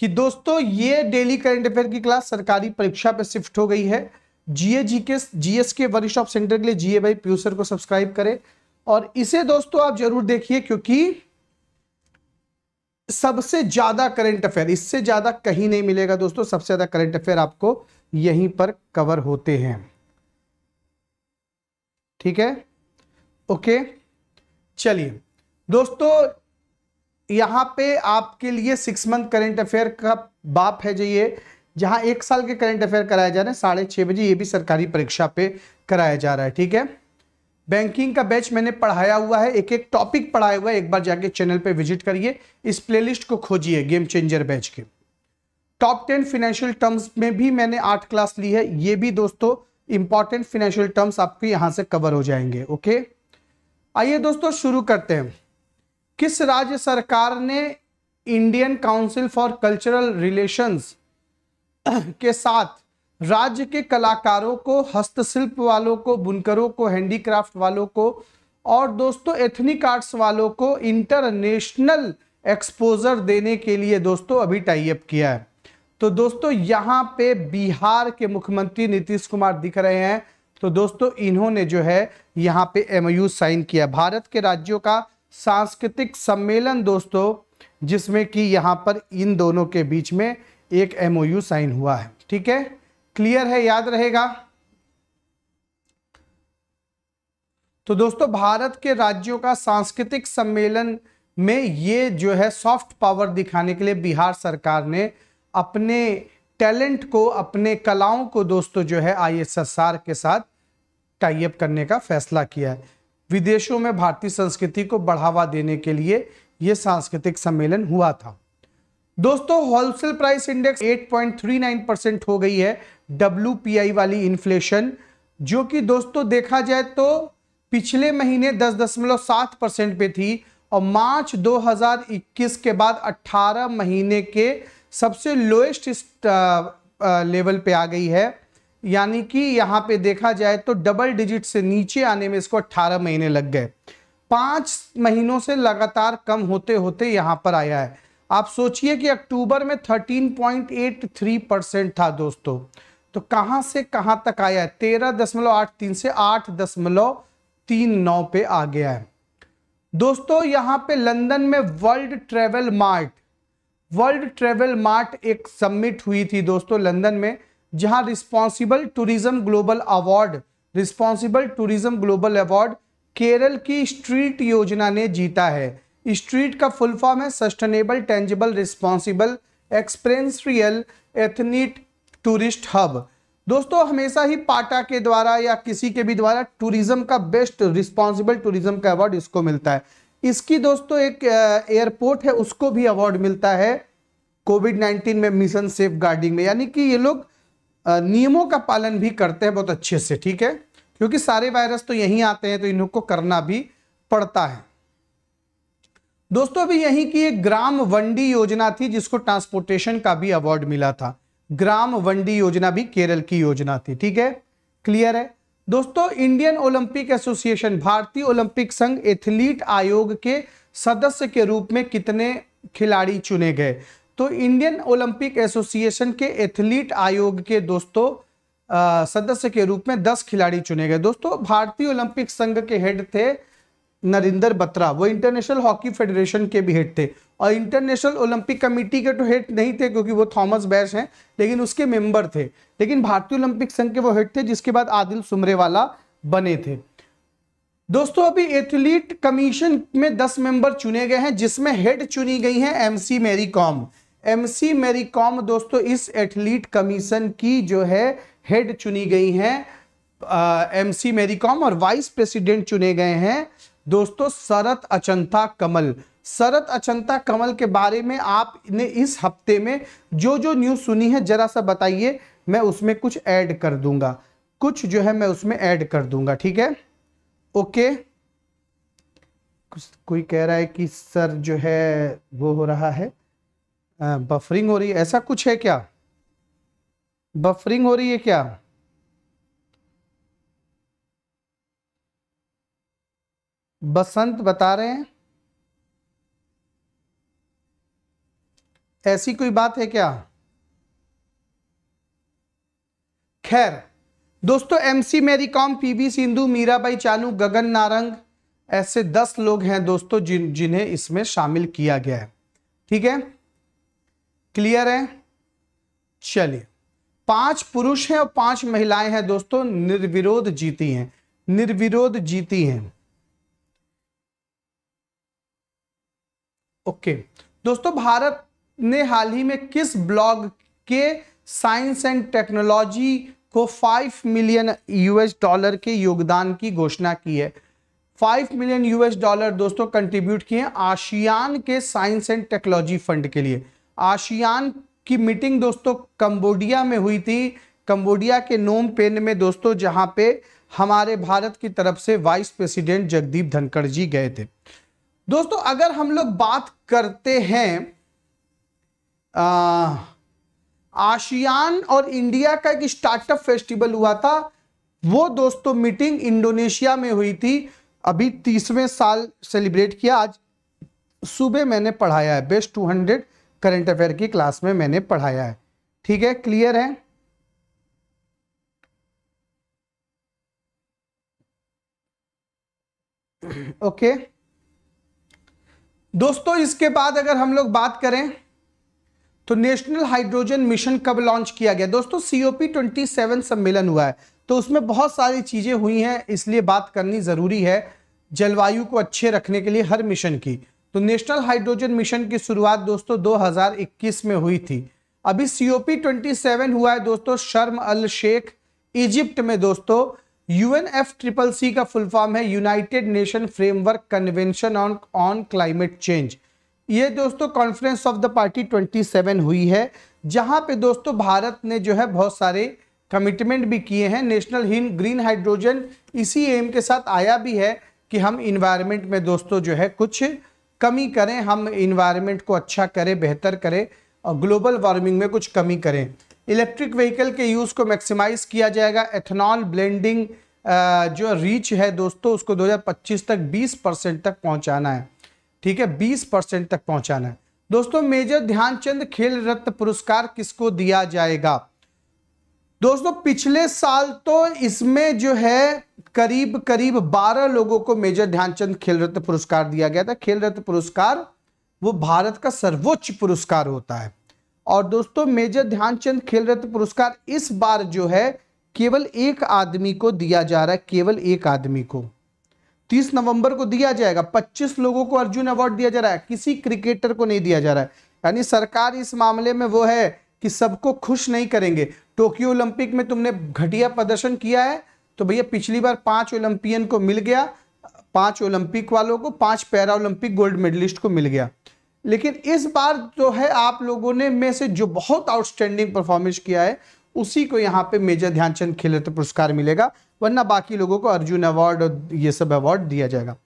कि दोस्तों ये डेली करंट अफेयर की क्लास सरकारी परीक्षा पे शिफ्ट हो गई है जीए जी के जीएस के वर्कशॉप सेंटर के लिए जीए भाई प्यूसर को सब्सक्राइब करें और इसे दोस्तों आप जरूर देखिए क्योंकि सबसे ज्यादा करंट अफेयर इससे ज्यादा कहीं नहीं मिलेगा दोस्तों सबसे ज्यादा करंट अफेयर आपको यहीं पर कवर होते हैं ठीक है ओके चलिए दोस्तों यहाँ पे आपके लिए सिक्स मंथ करेंट अफेयर का बाप है जो ये जहाँ एक साल के करंट अफेयर कराए जा रहे हैं साढ़े छः बजे ये भी सरकारी परीक्षा पे कराया जा रहा है ठीक है बैंकिंग का बैच मैंने पढ़ाया हुआ है एक एक टॉपिक पढ़ाया हुआ है एक बार जाके चैनल पे विजिट करिए इस प्लेलिस्ट को खोजिए गेम चेंजर बैच के टॉप टेन फिनेंशियल टर्म्स में भी मैंने आठ क्लास ली है ये भी दोस्तों इंपॉर्टेंट फिनेंशियल टर्म्स आपके यहाँ से कवर हो जाएंगे ओके आइए दोस्तों शुरू करते हैं किस राज्य सरकार ने Indian council for cultural relations के साथ राज्य के कलाकारों को हस्तशिल्प वालों को बुनकरों को हैंडीक्राफ्ट वालों को और दोस्तों एथनिक आर्ट्स वालों को इंटरनेशनल एक्सपोजर देने के लिए दोस्तों अभी टाइप किया है तो दोस्तों यहाँ पे बिहार के मुख्यमंत्री नीतीश कुमार दिख रहे हैं तो दोस्तों इन्होंने जो है यहाँ पे एमयू साइन किया भारत के राज्यों का सांस्कृतिक सम्मेलन दोस्तों जिसमें कि यहाँ पर इन दोनों के बीच में एक एमओयू साइन हुआ है ठीक है क्लियर है याद रहेगा तो दोस्तों भारत के राज्यों का सांस्कृतिक सम्मेलन में ये जो है सॉफ्ट पावर दिखाने के लिए बिहार सरकार ने अपने टैलेंट को अपने कलाओं को दोस्तों जो है आईएसएसआर के साथ टाइप करने का फैसला किया है विदेशों में भारतीय संस्कृति को बढ़ावा देने के लिए यह सांस्कृतिक सम्मेलन हुआ था दोस्तों होलसेल प्राइस इंडेक्स 8.39 परसेंट हो गई है डब्ल्यू वाली इन्फ्लेशन जो कि दोस्तों देखा जाए तो पिछले महीने 10.7 परसेंट पे थी और मार्च 2021 के बाद 18 महीने के सबसे लोएस्ट लेवल uh, uh, पे आ गई है यानी कि यहां पे देखा जाए तो डबल डिजिट से नीचे आने में इसको 18 महीने लग गए पांच महीनों से लगातार कम होते होते यहां पर आया है आप सोचिए कि अक्टूबर में 13.83 परसेंट था दोस्तों तो कहां से कहां तक आया है तेरह दशमलव आठ तीन से आठ दशमलव तीन नौ पे आ गया है दोस्तों यहां पे लंदन में world travel mart world travel mart एक सबमिट हुई थी दोस्तों लंदन में जहां responsible tourism global award responsible tourism global award Kerala की स्ट्रीट योजना ने जीता है स्ट्रीट का फुल फॉर्म है sustainable tangible responsible experiential ethnic tourist hub दोस्तों हमेशा ही पाटा के द्वारा या किसी के भी द्वारा टूरिज्म का बेस्ट रिस्पॉन्सिबल टूरिज्म का अवार्ड इसको मिलता है इसकी दोस्तों एक एयरपोर्ट है उसको भी अवार्ड मिलता है कोविड 19 में मिशन सेफ गार्डिंग में यानी कि ये लोग नियमों का पालन भी करते हैं बहुत अच्छे से ठीक है क्योंकि सारे वायरस तो यहीं आते हैं तो इन को करना भी पड़ता है दोस्तों अभी यहीं की एक ग्राम वंडी योजना थी जिसको ट्रांसपोर्टेशन का भी अवार्ड मिला था ग्राम वंडी योजना भी केरल की योजना थी ठीक है क्लियर है दोस्तों इंडियन ओलंपिक एसोसिएशन भारतीय ओलंपिक संघ एथलीट आयोग के सदस्य के रूप में कितने खिलाड़ी चुने गए तो इंडियन ओलंपिक एसोसिएशन के एथलीट आयोग के दोस्तों सदस्य के रूप में 10 खिलाड़ी चुने गए दोस्तों भारतीय ओलंपिक संघ के हेड थे नरिंदर बत्रा वो इंटरनेशनल हॉकी फेडरेशन के भी हेड थे और इंटरनेशनल ओलंपिक कमेटी के तो हेड नहीं थे क्योंकि वो थॉमस बैश हैं लेकिन उसके मेंबर थे लेकिन भारतीय ओलंपिक संघ के वो हेड थे जिसके बाद आदिल सुमरेवाला बने थे दोस्तों अभी एथलीट कमीशन में दस मेंबर चुने गए हैं जिसमें हेड चुनी गई हैं MC Mary com MC Mary com दोस्तों इस एथलीट कमीशन की जो है हेड चुनी गई हैं एमसी मेरी कॉम और वाइस प्रेसिडेंट चुने गए हैं दोस्तों शरत अचंता कमल शरत अचंता कमल के बारे में आपने इस हफ्ते में जो जो न्यूज़ सुनी है जरा सा बताइए मैं उसमें कुछ ऐड कर दूंगा कुछ जो है मैं उसमें ऐड कर दूंगा ठीक है ओके कोई कह रहा है कि सर जो है वो हो रहा है बफरिंग हो रही है ऐसा कुछ है क्या बफरिंग हो रही है क्या बसंत बता रहे हैं ऐसी कोई बात है क्या खैर दोस्तों M C Mary Kom P V Sindhu Mirabai Chanu Gagan Narang ऐसे दस लोग हैं दोस्तों जिन्हें इसमें शामिल किया गया है ठीक है क्लियर है चलिए पांच पुरुष हैं और पांच महिलाएं हैं दोस्तों निर्विरोध जीती हैं निर्विरोध जीती हैं ओके दोस्तों भारत ने हाल ही में किस ब्लॉग के साइंस एंड टेक्नोलॉजी को फाइव मिलियन यूएस डॉलर के योगदान की घोषणा की है फाइव मिलियन यूएस डॉलर दोस्तों कंट्रीब्यूट किए आशियान के साइंस एंड टेक्नोलॉजी फंड के लिए आशियान की मीटिंग दोस्तों कंबोडिया में हुई थी कंबोडिया के नोम पेन में दोस्तों जहां पे हमारे भारत की तरफ से वाइस प्रेसिडेंट जगदीप धनखड़ जी गए थे दोस्तों अगर हम लोग बात करते हैं आ, आशियान और इंडिया का एक स्टार्टअप फेस्टिवल हुआ था वो दोस्तों मीटिंग इंडोनेशिया में हुई थी अभी तीसवें साल सेलिब्रेट किया आज सुबह मैंने पढ़ाया है best two hundred current affair की क्लास में मैंने पढ़ाया है ठीक है क्लियर है ओके दोस्तों इसके बाद अगर हम लोग बात करें तो नेशनल हाइड्रोजन मिशन कब लॉन्च किया गया दोस्तों सीओपी ट्वेंटी सेवन सम्मेलन हुआ है तो उसमें बहुत सारी चीज़ें हुई हैं इसलिए बात करनी ज़रूरी है जलवायु को अच्छे रखने के लिए हर मिशन की तो नेशनल हाइड्रोजन मिशन की शुरुआत दोस्तों 2021 में हुई थी अभी सीओपी 27 हुआ है दोस्तों शर्म अल शेख इजिप्ट में दोस्तों यूएनएफ ट्रिपल सी का फुल फॉर्म है United Nation framework convention on on climate change ये दोस्तों कॉन्फ्रेंस ऑफ द पार्टी 27 हुई है जहां पे दोस्तों भारत ने जो है बहुत सारे कमिटमेंट भी किए हैं नेशनल हिन ग्रीन हाइड्रोजन इसी एम के साथ आया भी है कि हम इन्वायरमेंट में दोस्तों जो है कुछ कमी करें हम इन्वायरमेंट को अच्छा करें बेहतर करें और ग्लोबल वार्मिंग में कुछ कमी करें इलेक्ट्रिक व्हीकल के यूज़ को मैक्सिमाइज किया जाएगा एथेनॉल ब्लेंडिंग जो रीच है दोस्तों उसको 2025 तक 20 परसेंट तक पहुंचाना है ठीक है 20 परसेंट तक पहुंचाना है दोस्तों मेजर ध्यानचंद खेल रत्न पुरस्कार किसको दिया जाएगा दोस्तों पिछले साल तो इसमें जो है करीब करीब 12 लोगों को मेजर ध्यानचंद खेल रत्न पुरस्कार दिया गया था खेल रत्न पुरस्कार वो भारत का सर्वोच्च पुरस्कार होता है और दोस्तों मेजर ध्यानचंद खेल रत्न पुरस्कार इस बार जो है केवल एक आदमी को दिया जा रहा है केवल एक आदमी को 30 नवंबर को दिया जाएगा 25 लोगों को अर्जुन अवार्ड दिया जा रहा है किसी क्रिकेटर को नहीं दिया जा रहा है यानी सरकार इस मामले में वो है कि सबको खुश नहीं करेंगे टोक्यो ओलंपिक में तुमने घटिया प्रदर्शन किया है तो भैया पिछली बार पांच ओलंपियन को मिल गया पांच ओलंपिक वालों को पांच पैरा ओलंपिक गोल्ड मेडलिस्ट को मिल गया लेकिन इस बार जो है आप लोगों ने में से जो बहुत आउटस्टैंडिंग परफॉर्मेंस किया है उसी को यहाँ पे मेजर ध्यानचंद खेल रत्न तो पुरस्कार मिलेगा वरना बाकी लोगों को अर्जुन अवार्ड और ये सब अवार्ड दिया जाएगा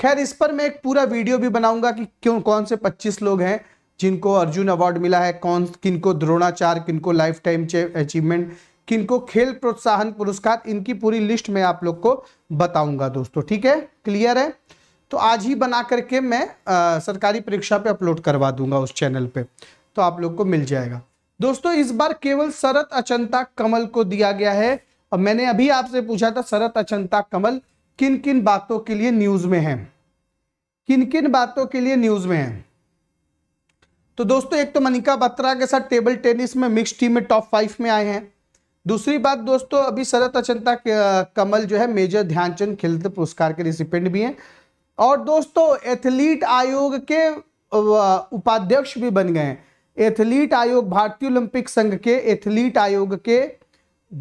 खैर इस पर मैं एक पूरा वीडियो भी बनाऊंगा कि क्यों कौन से 25 लोग हैं जिनको अर्जुन अवार्ड मिला है कौन किनको द्रोणाचार्य किनको लाइफ टाइम अचीवमेंट किनको खेल प्रोत्साहन पुरस्कार इनकी पूरी लिस्ट मैं आप लोग को बताऊंगा दोस्तों ठीक है क्लियर है तो आज ही बना करके मैं आ, सरकारी परीक्षा पे अपलोड करवा दूंगा उस चैनल पे तो आप लोग को मिल जाएगा दोस्तों इस बार केवल शरत अचंता कमल को दिया गया है और मैंने अभी आपसे पूछा था शरत अचंता कमल किन किन बातों के लिए न्यूज में है किन किन बातों के लिए न्यूज में है तो दोस्तों एक तो मनिका बत्रा के साथ टेबल टेनिस में मिक्स टीम में टॉप फाइव में आए हैं दूसरी बात दोस्तों अभी शरत अचंता कमल जो है मेजर ध्यानचंद खेल पुरस्कार के रिसिपेंट भी हैं और दोस्तों एथलीट आयोग के उपाध्यक्ष भी बन गए हैं एथलीट आयोग भारतीय ओलंपिक संघ के एथलीट आयोग के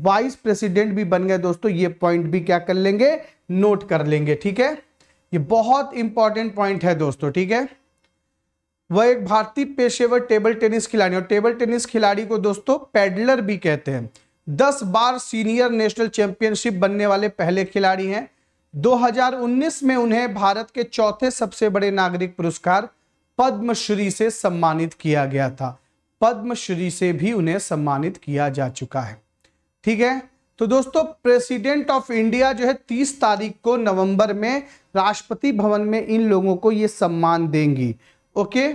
वाइस प्रेसिडेंट भी बन गए दोस्तों ये पॉइंट भी क्या कर लेंगे नोट कर लेंगे ठीक है ये बहुत इंपॉर्टेंट पॉइंट है दोस्तों ठीक है वह एक भारतीय पेशेवर टेबल टेनिस खिलाड़ी और टेबल टेनिस खिलाड़ी को दोस्तों पैडलर भी कहते हैं दस बार सीनियर नेशनल चैंपियनशिप बनने वाले पहले खिलाड़ी हैं 2019 में उन्हें भारत के चौथे सबसे बड़े नागरिक पुरस्कार पद्मश्री से सम्मानित किया गया था पद्मश्री से भी उन्हें सम्मानित किया जा चुका है ठीक है तो दोस्तों प्रेसिडेंट ऑफ इंडिया जो है तीस तारीख को नवंबर में राष्ट्रपति भवन में इन लोगों को ये सम्मान देंगी ओके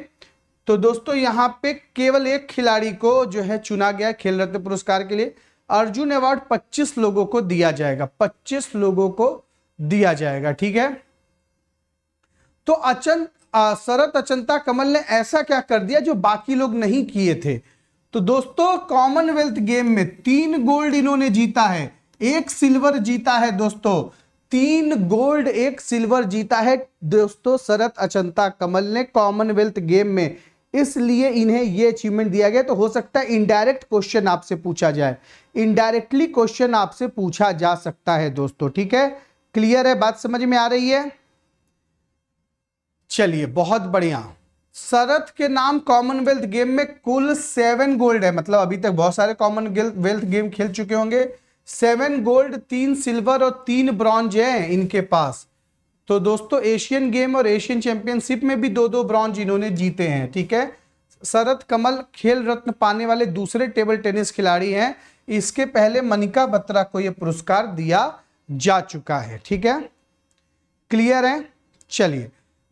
तो दोस्तों यहाँ पे केवल एक खिलाड़ी को जो है चुना गया खेल रत्न पुरस्कार के लिए अर्जुन अवार्ड 25 लोगों को दिया जाएगा 25 लोगों को दिया जाएगा ठीक है तो अचन शरत अचंता कमल ने ऐसा क्या कर दिया जो बाकी लोग नहीं किए थे तो दोस्तों कॉमनवेल्थ गेम में तीन गोल्ड इन्होंने जीता है एक सिल्वर जीता है दोस्तों तीन गोल्ड एक सिल्वर जीता है दोस्तों शरत अचंता कमल ने कॉमनवेल्थ गेम में इसलिए इन्हें यह अचीवमेंट दिया गया तो हो सकता है इनडायरेक्ट क्वेश्चन आपसे पूछा जाए इनडायरेक्टली क्वेश्चन आपसे पूछा जा सकता है दोस्तों ठीक है क्लियर है बात समझ में आ रही है चलिए बहुत बढ़िया शरत के नाम कॉमनवेल्थ गेम में कुल सेवन गोल्ड है मतलब अभी तक बहुत सारे कॉमनवेल्थ गेम खेल चुके होंगे सेवन गोल्ड तीन सिल्वर और तीन ब्रॉन्ज हैं इनके पास तो दोस्तों एशियन गेम और एशियन चैंपियनशिप में भी दो दो ब्रॉन्ज इन्होंने जीते हैं ठीक है शरद कमल खेल रत्न पाने वाले दूसरे टेबल टेनिस खिलाड़ी हैं इसके पहले मनिका बत्रा को यह पुरस्कार दिया जा चुका है ठीक है क्लियर है चलिए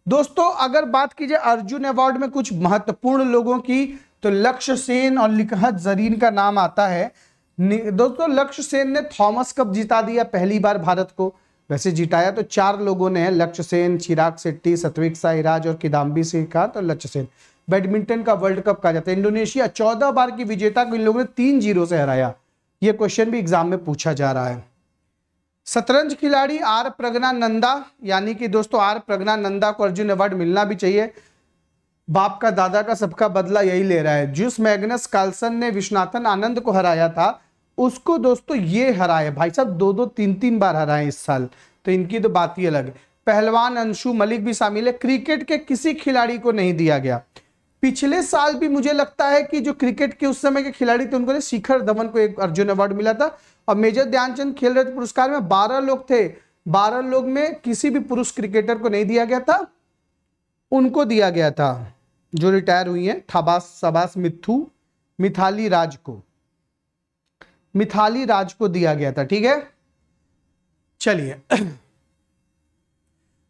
दोस्तों अगर बात की जाए अर्जुन अवार्ड में कुछ महत्वपूर्ण लोगों की तो लक्ष्य सेन और लिखहत जरीन का नाम आता है दोस्तों लक्ष्य सेन ने थॉमस कप जिता दिया पहली बार भारत को वैसे जिताया तो चार लोगों ने लक्ष्य सेन चिराग सेट्टी सत्विक साईराज और किदाम्बी सिंह कहा तो लक्ष्य सेन बैडमिंटन का वर्ल्ड कप कहा जाता है इंडोनेशिया चौदह बार की विजेता को इन लोगों ने तीन जीरो से हराया ये क्वेश्चन भी एग्जाम में पूछा जा रहा है शतरंज खिलाड़ी आर प्रगना नंदा यानी कि दोस्तों आर प्रगना नंदा को अर्जुन अवार्ड मिलना भी चाहिए बाप का दादा का सबका बदला यही ले रहा है जूस मैग्नस कार्लसन ने विश्वनाथन आनंद को हराया था उसको दोस्तों ये हराए भाई साहब दो दो तीन तीन बार हराए इस साल तो इनकी तो बात ही अलग है पहलवान अंशु मलिक भी शामिल है क्रिकेट के किसी खिलाड़ी को नहीं दिया गया पिछले साल भी मुझे लगता है कि जो क्रिकेट के उस समय के खिलाड़ी थे उनको शिखर धवन को एक अर्जुन अवार्ड मिला था और मेजर ध्यानचंद खेल रत्न पुरस्कार में बारह लोग थे बारह लोग में किसी भी पुरुष क्रिकेटर को नहीं दिया गया था उनको दिया गया था जो रिटायर हुई है थाबास सबास मिथाली राज को मिथाली राज को दिया गया था ठीक है चलिए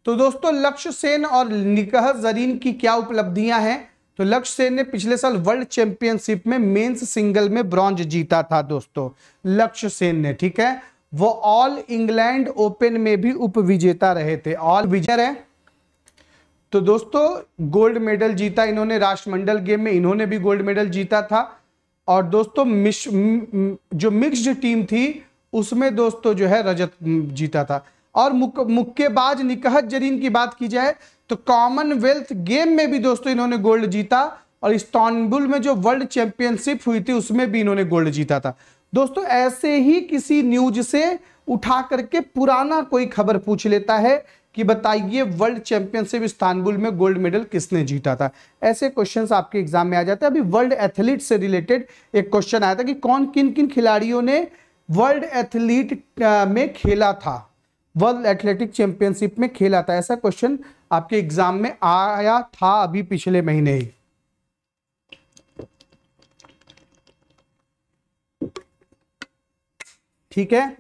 तो दोस्तों लक्ष्य सेन और निकह जरीन की क्या उपलब्धियां हैं तो लक्ष्य सेन ने पिछले साल वर्ल्ड चैंपियनशिप में मेंस सिंगल में ब्रॉन्ज जीता था दोस्तों लक्ष्य सेन ने ठीक है वो ऑल इंग्लैंड ओपन में भी उप विजेता रहे थे ऑल विजर है तो दोस्तों गोल्ड मेडल जीता इन्होंने राष्ट्रमंडल गेम में इन्होंने भी गोल्ड मेडल जीता था और दोस्तों मिश जो मिक्स्ड टीम थी उसमें दोस्तों जो है रजत जीता था और मुक, मुक्केबाज निकहत जरीन की बात की जाए तो कॉमनवेल्थ गेम में भी दोस्तों इन्होंने गोल्ड जीता और इस्तानबुल में जो वर्ल्ड चैंपियनशिप हुई थी उसमें भी इन्होंने गोल्ड जीता था दोस्तों ऐसे ही किसी न्यूज से उठा करके पुराना कोई खबर पूछ लेता है कि बताइए वर्ल्ड चैंपियनशिप इस्तानबुल में गोल्ड मेडल किसने जीता था ऐसे क्वेश्चंस आपके एग्जाम में आ जाते हैं अभी वर्ल्ड एथलीट से रिलेटेड एक क्वेश्चन आया था कि कौन किन किन खिलाड़ियों ने वर्ल्ड एथलीट में खेला था वर्ल्ड एथलेटिक चैंपियनशिप में खेला था ऐसा क्वेश्चन आपके एग्जाम में आया था अभी पिछले महीने ही ठीक है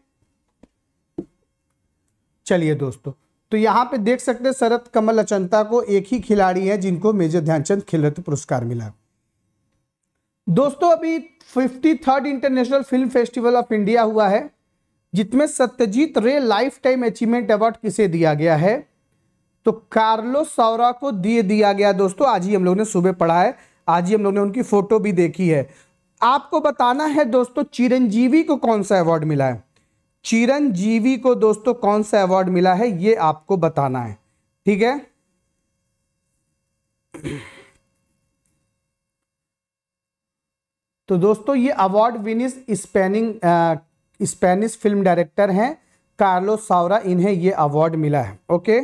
चलिए दोस्तों तो यहाँ पे देख सकते हैं शरत कमल अचंता को एक ही खिलाड़ी है जिनको मेजर ध्यानचंद खेल रत्न पुरस्कार मिला दोस्तों अभी fifty third international film festival of India हुआ है जिसमें सत्यजीत रे लाइफ टाइम अचीवमेंट अवार्ड किसे दिया गया है तो कार्लो सौरा को दिए दिया गया दोस्तों आज ही हम लोग ने सुबह पढ़ा है आज ही हम लोग ने उनकी फोटो भी देखी है आपको बताना है दोस्तों चिरंजीवी को कौन सा अवार्ड मिला है चिरंजीवी को दोस्तों कौन सा अवार्ड मिला है ये आपको बताना है ठीक है तो दोस्तों ये अवार्ड विनिस स्पेनिंग स्पेनिश फिल्म डायरेक्टर हैं कार्लो सावरा इन्हें ये अवार्ड मिला है ओके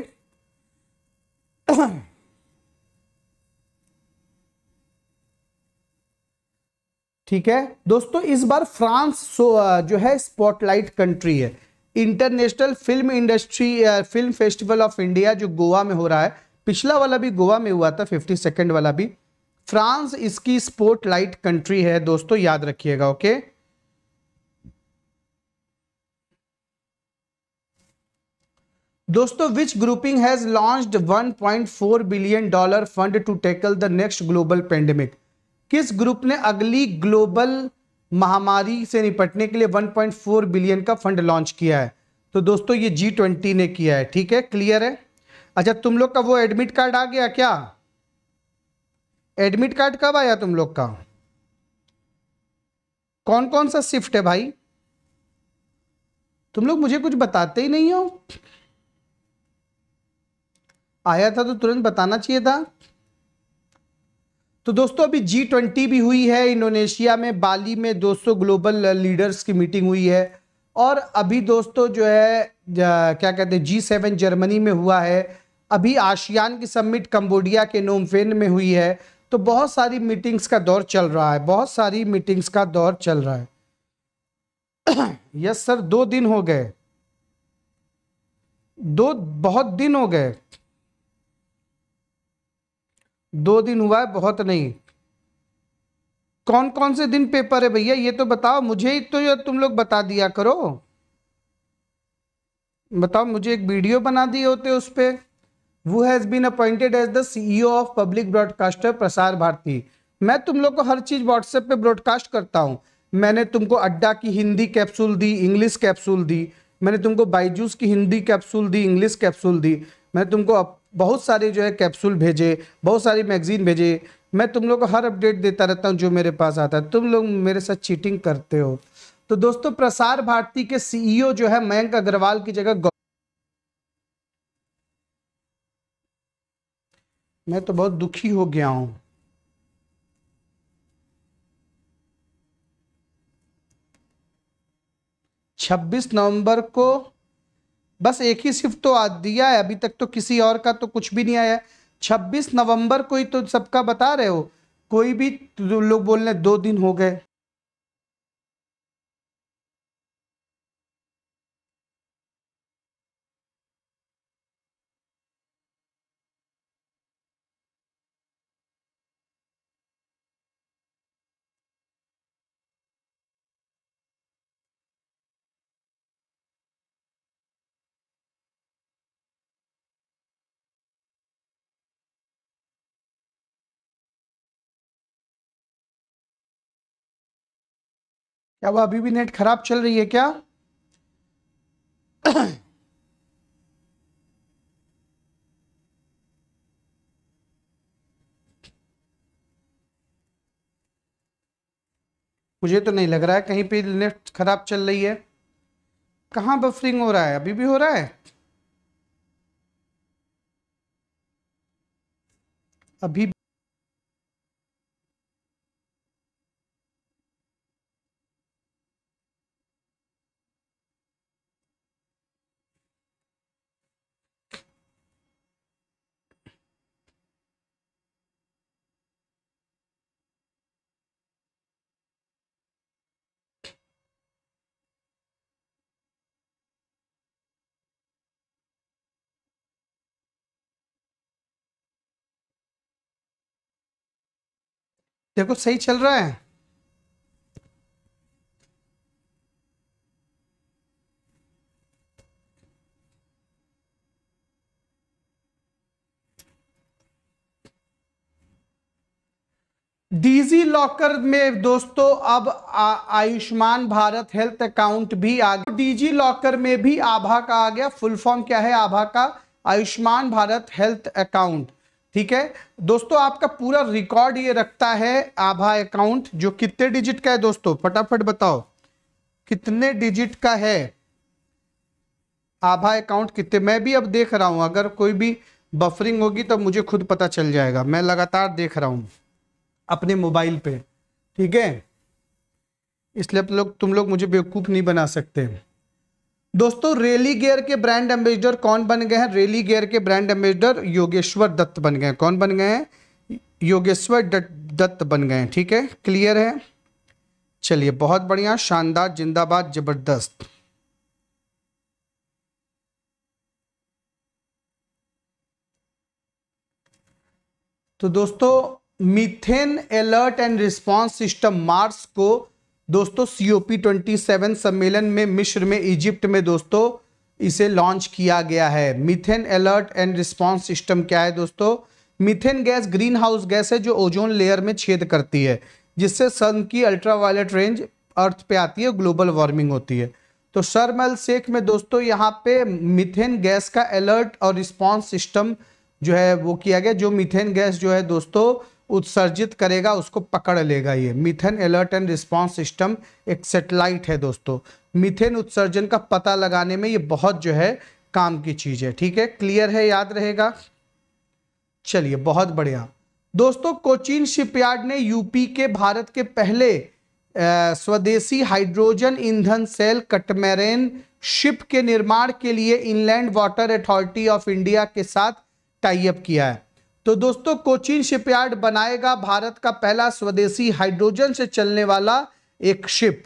ठीक है दोस्तों इस बार फ्रांस जो है स्पॉटलाइट कंट्री है international film industry film festival of India जो गोवा में हो रहा है पिछला वाला भी गोवा में हुआ था फिफ्टी सेकेंड वाला भी फ्रांस इसकी स्पॉटलाइट कंट्री है दोस्तों याद रखिएगा ओके दोस्तों which grouping has launched 1.4 billion dollar fund to tackle the next global pandemic किस ग्रुप ने अगली ग्लोबल महामारी से निपटने के लिए 1.4 बिलियन का फंड लॉन्च किया है तो दोस्तों ये जी ट्वेंटी ने किया है ठीक है क्लियर है अच्छा तुम लोग का वो एडमिट कार्ड आ गया क्या एडमिट कार्ड कब आया तुम लोग का कौन कौन सा शिफ्ट है भाई तुम लोग मुझे कुछ बताते ही नहीं हो आया था तो तुरंत बताना चाहिए था तो दोस्तों अभी जी ट्वेंटी भी हुई है इंडोनेशिया में बाली में दोस्तों ग्लोबल लीडर्स की मीटिंग हुई है और अभी दोस्तों जो है क्या कहते हैं जी सेवन जर्मनी में हुआ है अभी आशियान की समिट कम्बोडिया के नोमफेन में हुई है तो बहुत सारी मीटिंग्स का दौर चल रहा है बहुत सारी मीटिंग्स का दौर चल रहा है यस सर दो दिन हो गए दो बहुत दिन हो गए दो दिन हुआ है बहुत नहीं कौन कौन से दिन पेपर है भैया ये तो बताओ मुझे ही तो तुम लोग बता दिया करो बताओ मुझे एक वीडियो बना दिए होते उस पर वो has been appointed as the CEO of public broadcaster Prasar Bharati मैं तुम लोग को हर चीज़ व्हाट्सएप पे ब्रॉडकास्ट करता हूँ मैंने तुमको अड्डा की हिंदी कैप्सूल दी इंग्लिश कैप्सूल दी मैंने तुमको बाइजूस की हिंदी कैप्सूल दी इंग्लिश कैप्सूल दी मैंने तुमको बहुत सारे जो है कैप्सूल भेजे बहुत सारी मैगजीन भेजे मैं तुम लोग को हर अपडेट देता रहता हूँ जो मेरे पास आता है तुम लोग मेरे साथ चीटिंग करते हो तो दोस्तों प्रसार भारती के सीईओ e जो है मयंक अग्रवाल की जगह मैं तो बहुत दुखी हो गया हूं छब्बीस नवंबर को बस एक ही शिफ्ट तो आज दिया है अभी तक तो किसी और का तो कुछ भी नहीं आया छब्बीस नवंबर को ही तो सबका बता रहे हो कोई भी तो लोग बोल रहे दो दिन हो गए क्या वो अभी भी नेट खराब चल रही है क्या मुझे तो नहीं लग रहा है कहीं पे नेट खराब चल रही है कहाँ बफरिंग हो रहा है अभी भी हो रहा है अभी देखो सही चल रहा है डीजी लॉकर में दोस्तों अब आयुष्मान भारत हेल्थ अकाउंट भी आ गया डीजी लॉकर में भी आभा का आ गया फुल फॉर्म क्या है आभा का आयुष्मान भारत हेल्थ अकाउंट ठीक है दोस्तों आपका पूरा रिकॉर्ड ये रखता है आभा अकाउंट जो कितने डिजिट का है दोस्तों फटाफट बताओ कितने डिजिट का है आभा अकाउंट कितने मैं भी अब देख रहा हूं अगर कोई भी बफरिंग होगी तो मुझे खुद पता चल जाएगा मैं लगातार देख रहा हूं अपने मोबाइल पे ठीक है इसलिए आप लोग तुम लोग मुझे बेवकूफ़ नहीं बना सकते दोस्तों रेली गेयर के ब्रांड एम्बेसडर कौन बन गए हैं रेली गेयर के ब्रांड एम्बेसडर योगेश्वर दत्त बन गए कौन बन गए हैं योगेश्वर दत्त बन गए हैं ठीक है क्लियर है चलिए बहुत बढ़िया शानदार जिंदाबाद जबरदस्त तो दोस्तों methane alert and response system MARS को दोस्तों C O P twenty seven सम्मेलन में मिश्र में इजिप्ट में दोस्तों इसे लॉन्च किया गया है methane alert and response system क्या है दोस्तों methane gas greenhouse gas है जो ओजोन लेयर में छेद करती है जिससे सन की अल्ट्रावायलेट रेंज अर्थ पे आती है ग्लोबल वार्मिंग होती है तो सरमल सेख शेख में दोस्तों यहाँ पे मिथेन गैस का अलर्ट और रिस्पॉन्स सिस्टम जो है वो किया गया जो मिथेन गैस जो है दोस्तों उत्सर्जित करेगा उसको पकड़ लेगा ये methane alert and response system एक सेटेलाइट है दोस्तों मिथेन उत्सर्जन का पता लगाने में ये बहुत जो है काम की चीज़ है ठीक है क्लियर है याद रहेगा चलिए बहुत बढ़िया दोस्तों कोचीन शिपयार्ड ने यूपी के भारत के पहले आ, स्वदेशी हाइड्रोजन ईंधन सेल कटमेरेन शिप के निर्माण के लिए inland water authority of India के साथ टाइप किया है तो दोस्तों कोचीन शिपयार्ड बनाएगा भारत का पहला स्वदेशी हाइड्रोजन से चलने वाला एक शिप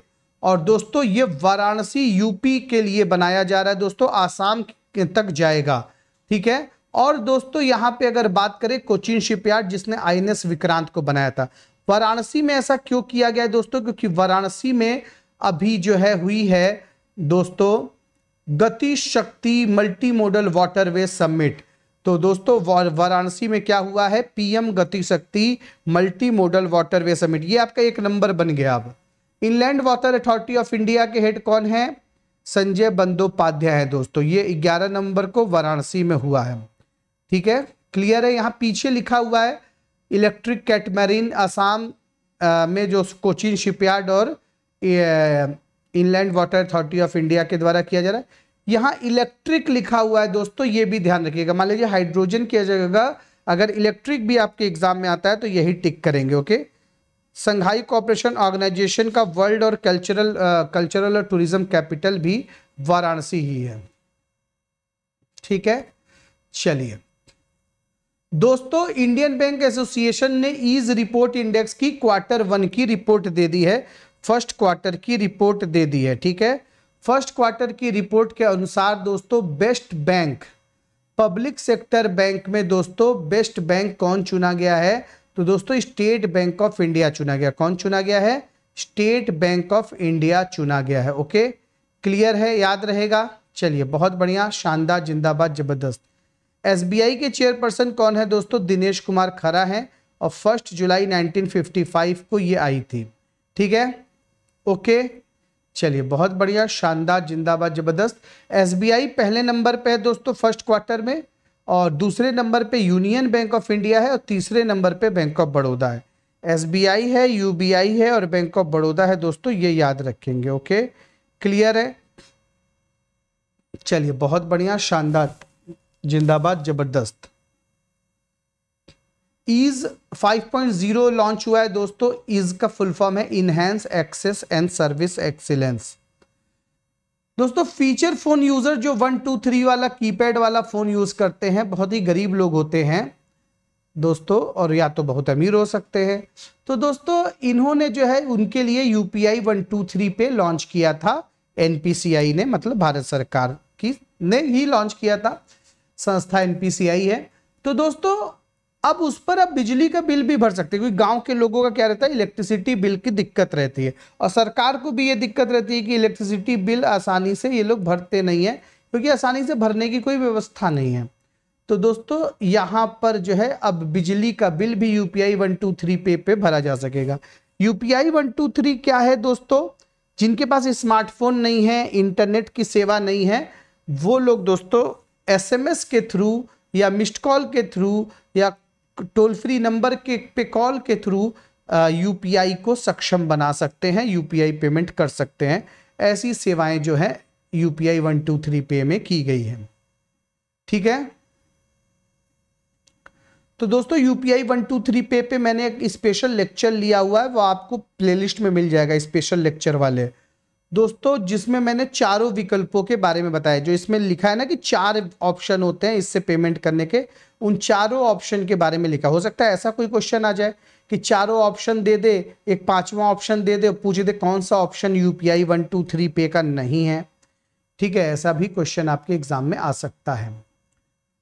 और दोस्तों ये वाराणसी यूपी के लिए बनाया जा रहा है दोस्तों आसाम तक जाएगा ठीक है और दोस्तों यहाँ पे अगर बात करें कोचिन शिपयार्ड जिसने आईएनएस विक्रांत को बनाया था वाराणसी में ऐसा क्यों किया गया है दोस्तों क्योंकि वाराणसी में अभी जो है हुई है दोस्तों गति शक्ति मल्टी मॉडल वाटरवे समिट तो दोस्तों वाराणसी में क्या हुआ है पीएम गति शक्ति मल्टी मॉडल वाटरवे समिट ये आपका एक नंबर बन गया अब inland water authority of India के हेड कौन है संजय बंदोपाध्याय है दोस्तों ये 11 नंबर को वाराणसी में हुआ है ठीक है क्लियर है यहाँ पीछे लिखा हुआ है इलेक्ट्रिक कैटमरीन आसाम में जो कोचिन शिपयार्ड और inland water authority of India के द्वारा किया जा रहा है यहाँ इलेक्ट्रिक लिखा हुआ है दोस्तों ये भी ध्यान रखिएगा मान लीजिए हाइड्रोजन की जगह अगर इलेक्ट्रिक भी आपके एग्जाम में आता है तो यही टिक करेंगे ओके संघाई कॉपरेशन ऑर्गेनाइजेशन का वर्ल्ड और कल्चरल कल्चरल और टूरिज्म कैपिटल भी वाराणसी ही है ठीक है चलिए दोस्तों इंडियन बैंक एसोसिएशन ने ईज रिपोर्ट इंडेक्स की क्वार्टर वन की रिपोर्ट दे दी है फर्स्ट क्वार्टर की रिपोर्ट दे दी है ठीक है फर्स्ट क्वार्टर की रिपोर्ट के अनुसार दोस्तों best bank public sector bank में दोस्तों बेस्ट बैंक कौन चुना गया है तो दोस्तों स्टेट बैंक ऑफ इंडिया चुना गया कौन चुना गया है स्टेट बैंक ऑफ इंडिया चुना गया है ओके क्लियर है याद रहेगा चलिए बहुत बढ़िया शानदार जिंदाबाद जबरदस्त एसबीआई के चेयरपर्सन कौन है दोस्तों दिनेश कुमार खरा है और फर्स्ट जुलाई 1955 को ये आई थी ठीक है ओके चलिए बहुत बढ़िया शानदार जिंदाबाद जबरदस्त एसबीआई पहले नंबर पे है दोस्तों फर्स्ट क्वार्टर में और दूसरे नंबर पे यूनियन बैंक ऑफ इंडिया है और तीसरे नंबर पे बैंक ऑफ बड़ौदा है एसबीआई है यूबीआई है और बैंक ऑफ बड़ौदा है दोस्तों ये याद रखेंगे ओके क्लियर है चलिए बहुत बढ़िया शानदार जिंदाबाद जबरदस्त इज 5.0 लॉन्च हुआ है दोस्तों इज का फुल फॉर्म है enhanced access and service excellence दोस्तों फीचर फोन यूजर जो वन टू थ्री वाला कीपैड वाला फोन यूज करते हैं बहुत ही गरीब लोग होते हैं दोस्तों और या तो बहुत अमीर हो सकते हैं तो दोस्तों इन्होंने जो है उनके लिए UPI one two three pay launch किया था एनपीसीआई ने मतलब भारत सरकार की ने ही लॉन्च किया था संस्था एनपीसीआई है तो दोस्तों अब उस पर आप बिजली का बिल भी भर सकते हैं क्योंकि गांव के लोगों का क्या रहता है इलेक्ट्रिसिटी बिल की दिक्कत रहती है और सरकार को भी ये दिक्कत रहती है कि इलेक्ट्रिसिटी बिल आसानी से ये लोग भरते नहीं है क्योंकि आसानी से भरने की कोई व्यवस्था नहीं है तो दोस्तों यहाँ पर जो है अब बिजली का बिल भी U P I one two three pay पे भरा जा सकेगा U P I one two three क्या है दोस्तों जिनके पास स्मार्टफोन नहीं है इंटरनेट की सेवा नहीं है वो लोग दोस्तों एस एम एस के थ्रू या मिस्ड कॉल के थ्रू या टोल फ्री नंबर के पे कॉल के थ्रू यूपीआई को सक्षम बना सकते हैं यूपीआई पेमेंट कर सकते हैं ऐसी सेवाएं जो है यूपीआई वन टू थ्री पे में की गई है ठीक है तो दोस्तों UPI one two three pay पे मैंने एक स्पेशल लेक्चर लिया हुआ है वो आपको प्लेलिस्ट में मिल जाएगा स्पेशल लेक्चर वाले दोस्तों जिसमें मैंने चारों विकल्पों के बारे में बताया जो इसमें लिखा है ना कि चार ऑप्शन होते हैं इससे पेमेंट करने के उन चारों ऑप्शन के बारे में लिखा हो सकता है ऐसा कोई क्वेश्चन आ जाए कि चारों ऑप्शन दे दे एक पांचवा ऑप्शन दे दे पूछे दे कौन सा option U P I one two three pay का नहीं है ठीक है ऐसा भी क्वेश्चन आपके एग्जाम में आ सकता है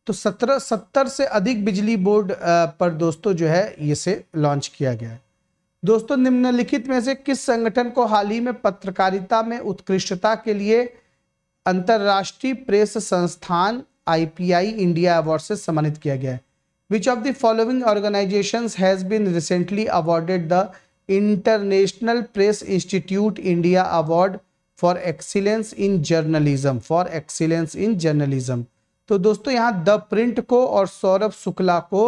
तो सत्रह सत्तर से अधिक बिजली बोर्ड पर दोस्तों जो है इसे लॉन्च किया गया है दोस्तों निम्नलिखित में से किस संगठन को हाल ही में पत्रकारिता में उत्कृष्टता के लिए अंतर्राष्ट्रीय प्रेस संस्थान आईपीआई इंडिया अवार्ड से सम्मानित किया गया है which of the following organisation has been recently awarded the international press institute India award for excellence in journalism for excellence in journalism तो दोस्तों यहाँ द प्रिंट को और सौरभ शुक्ला को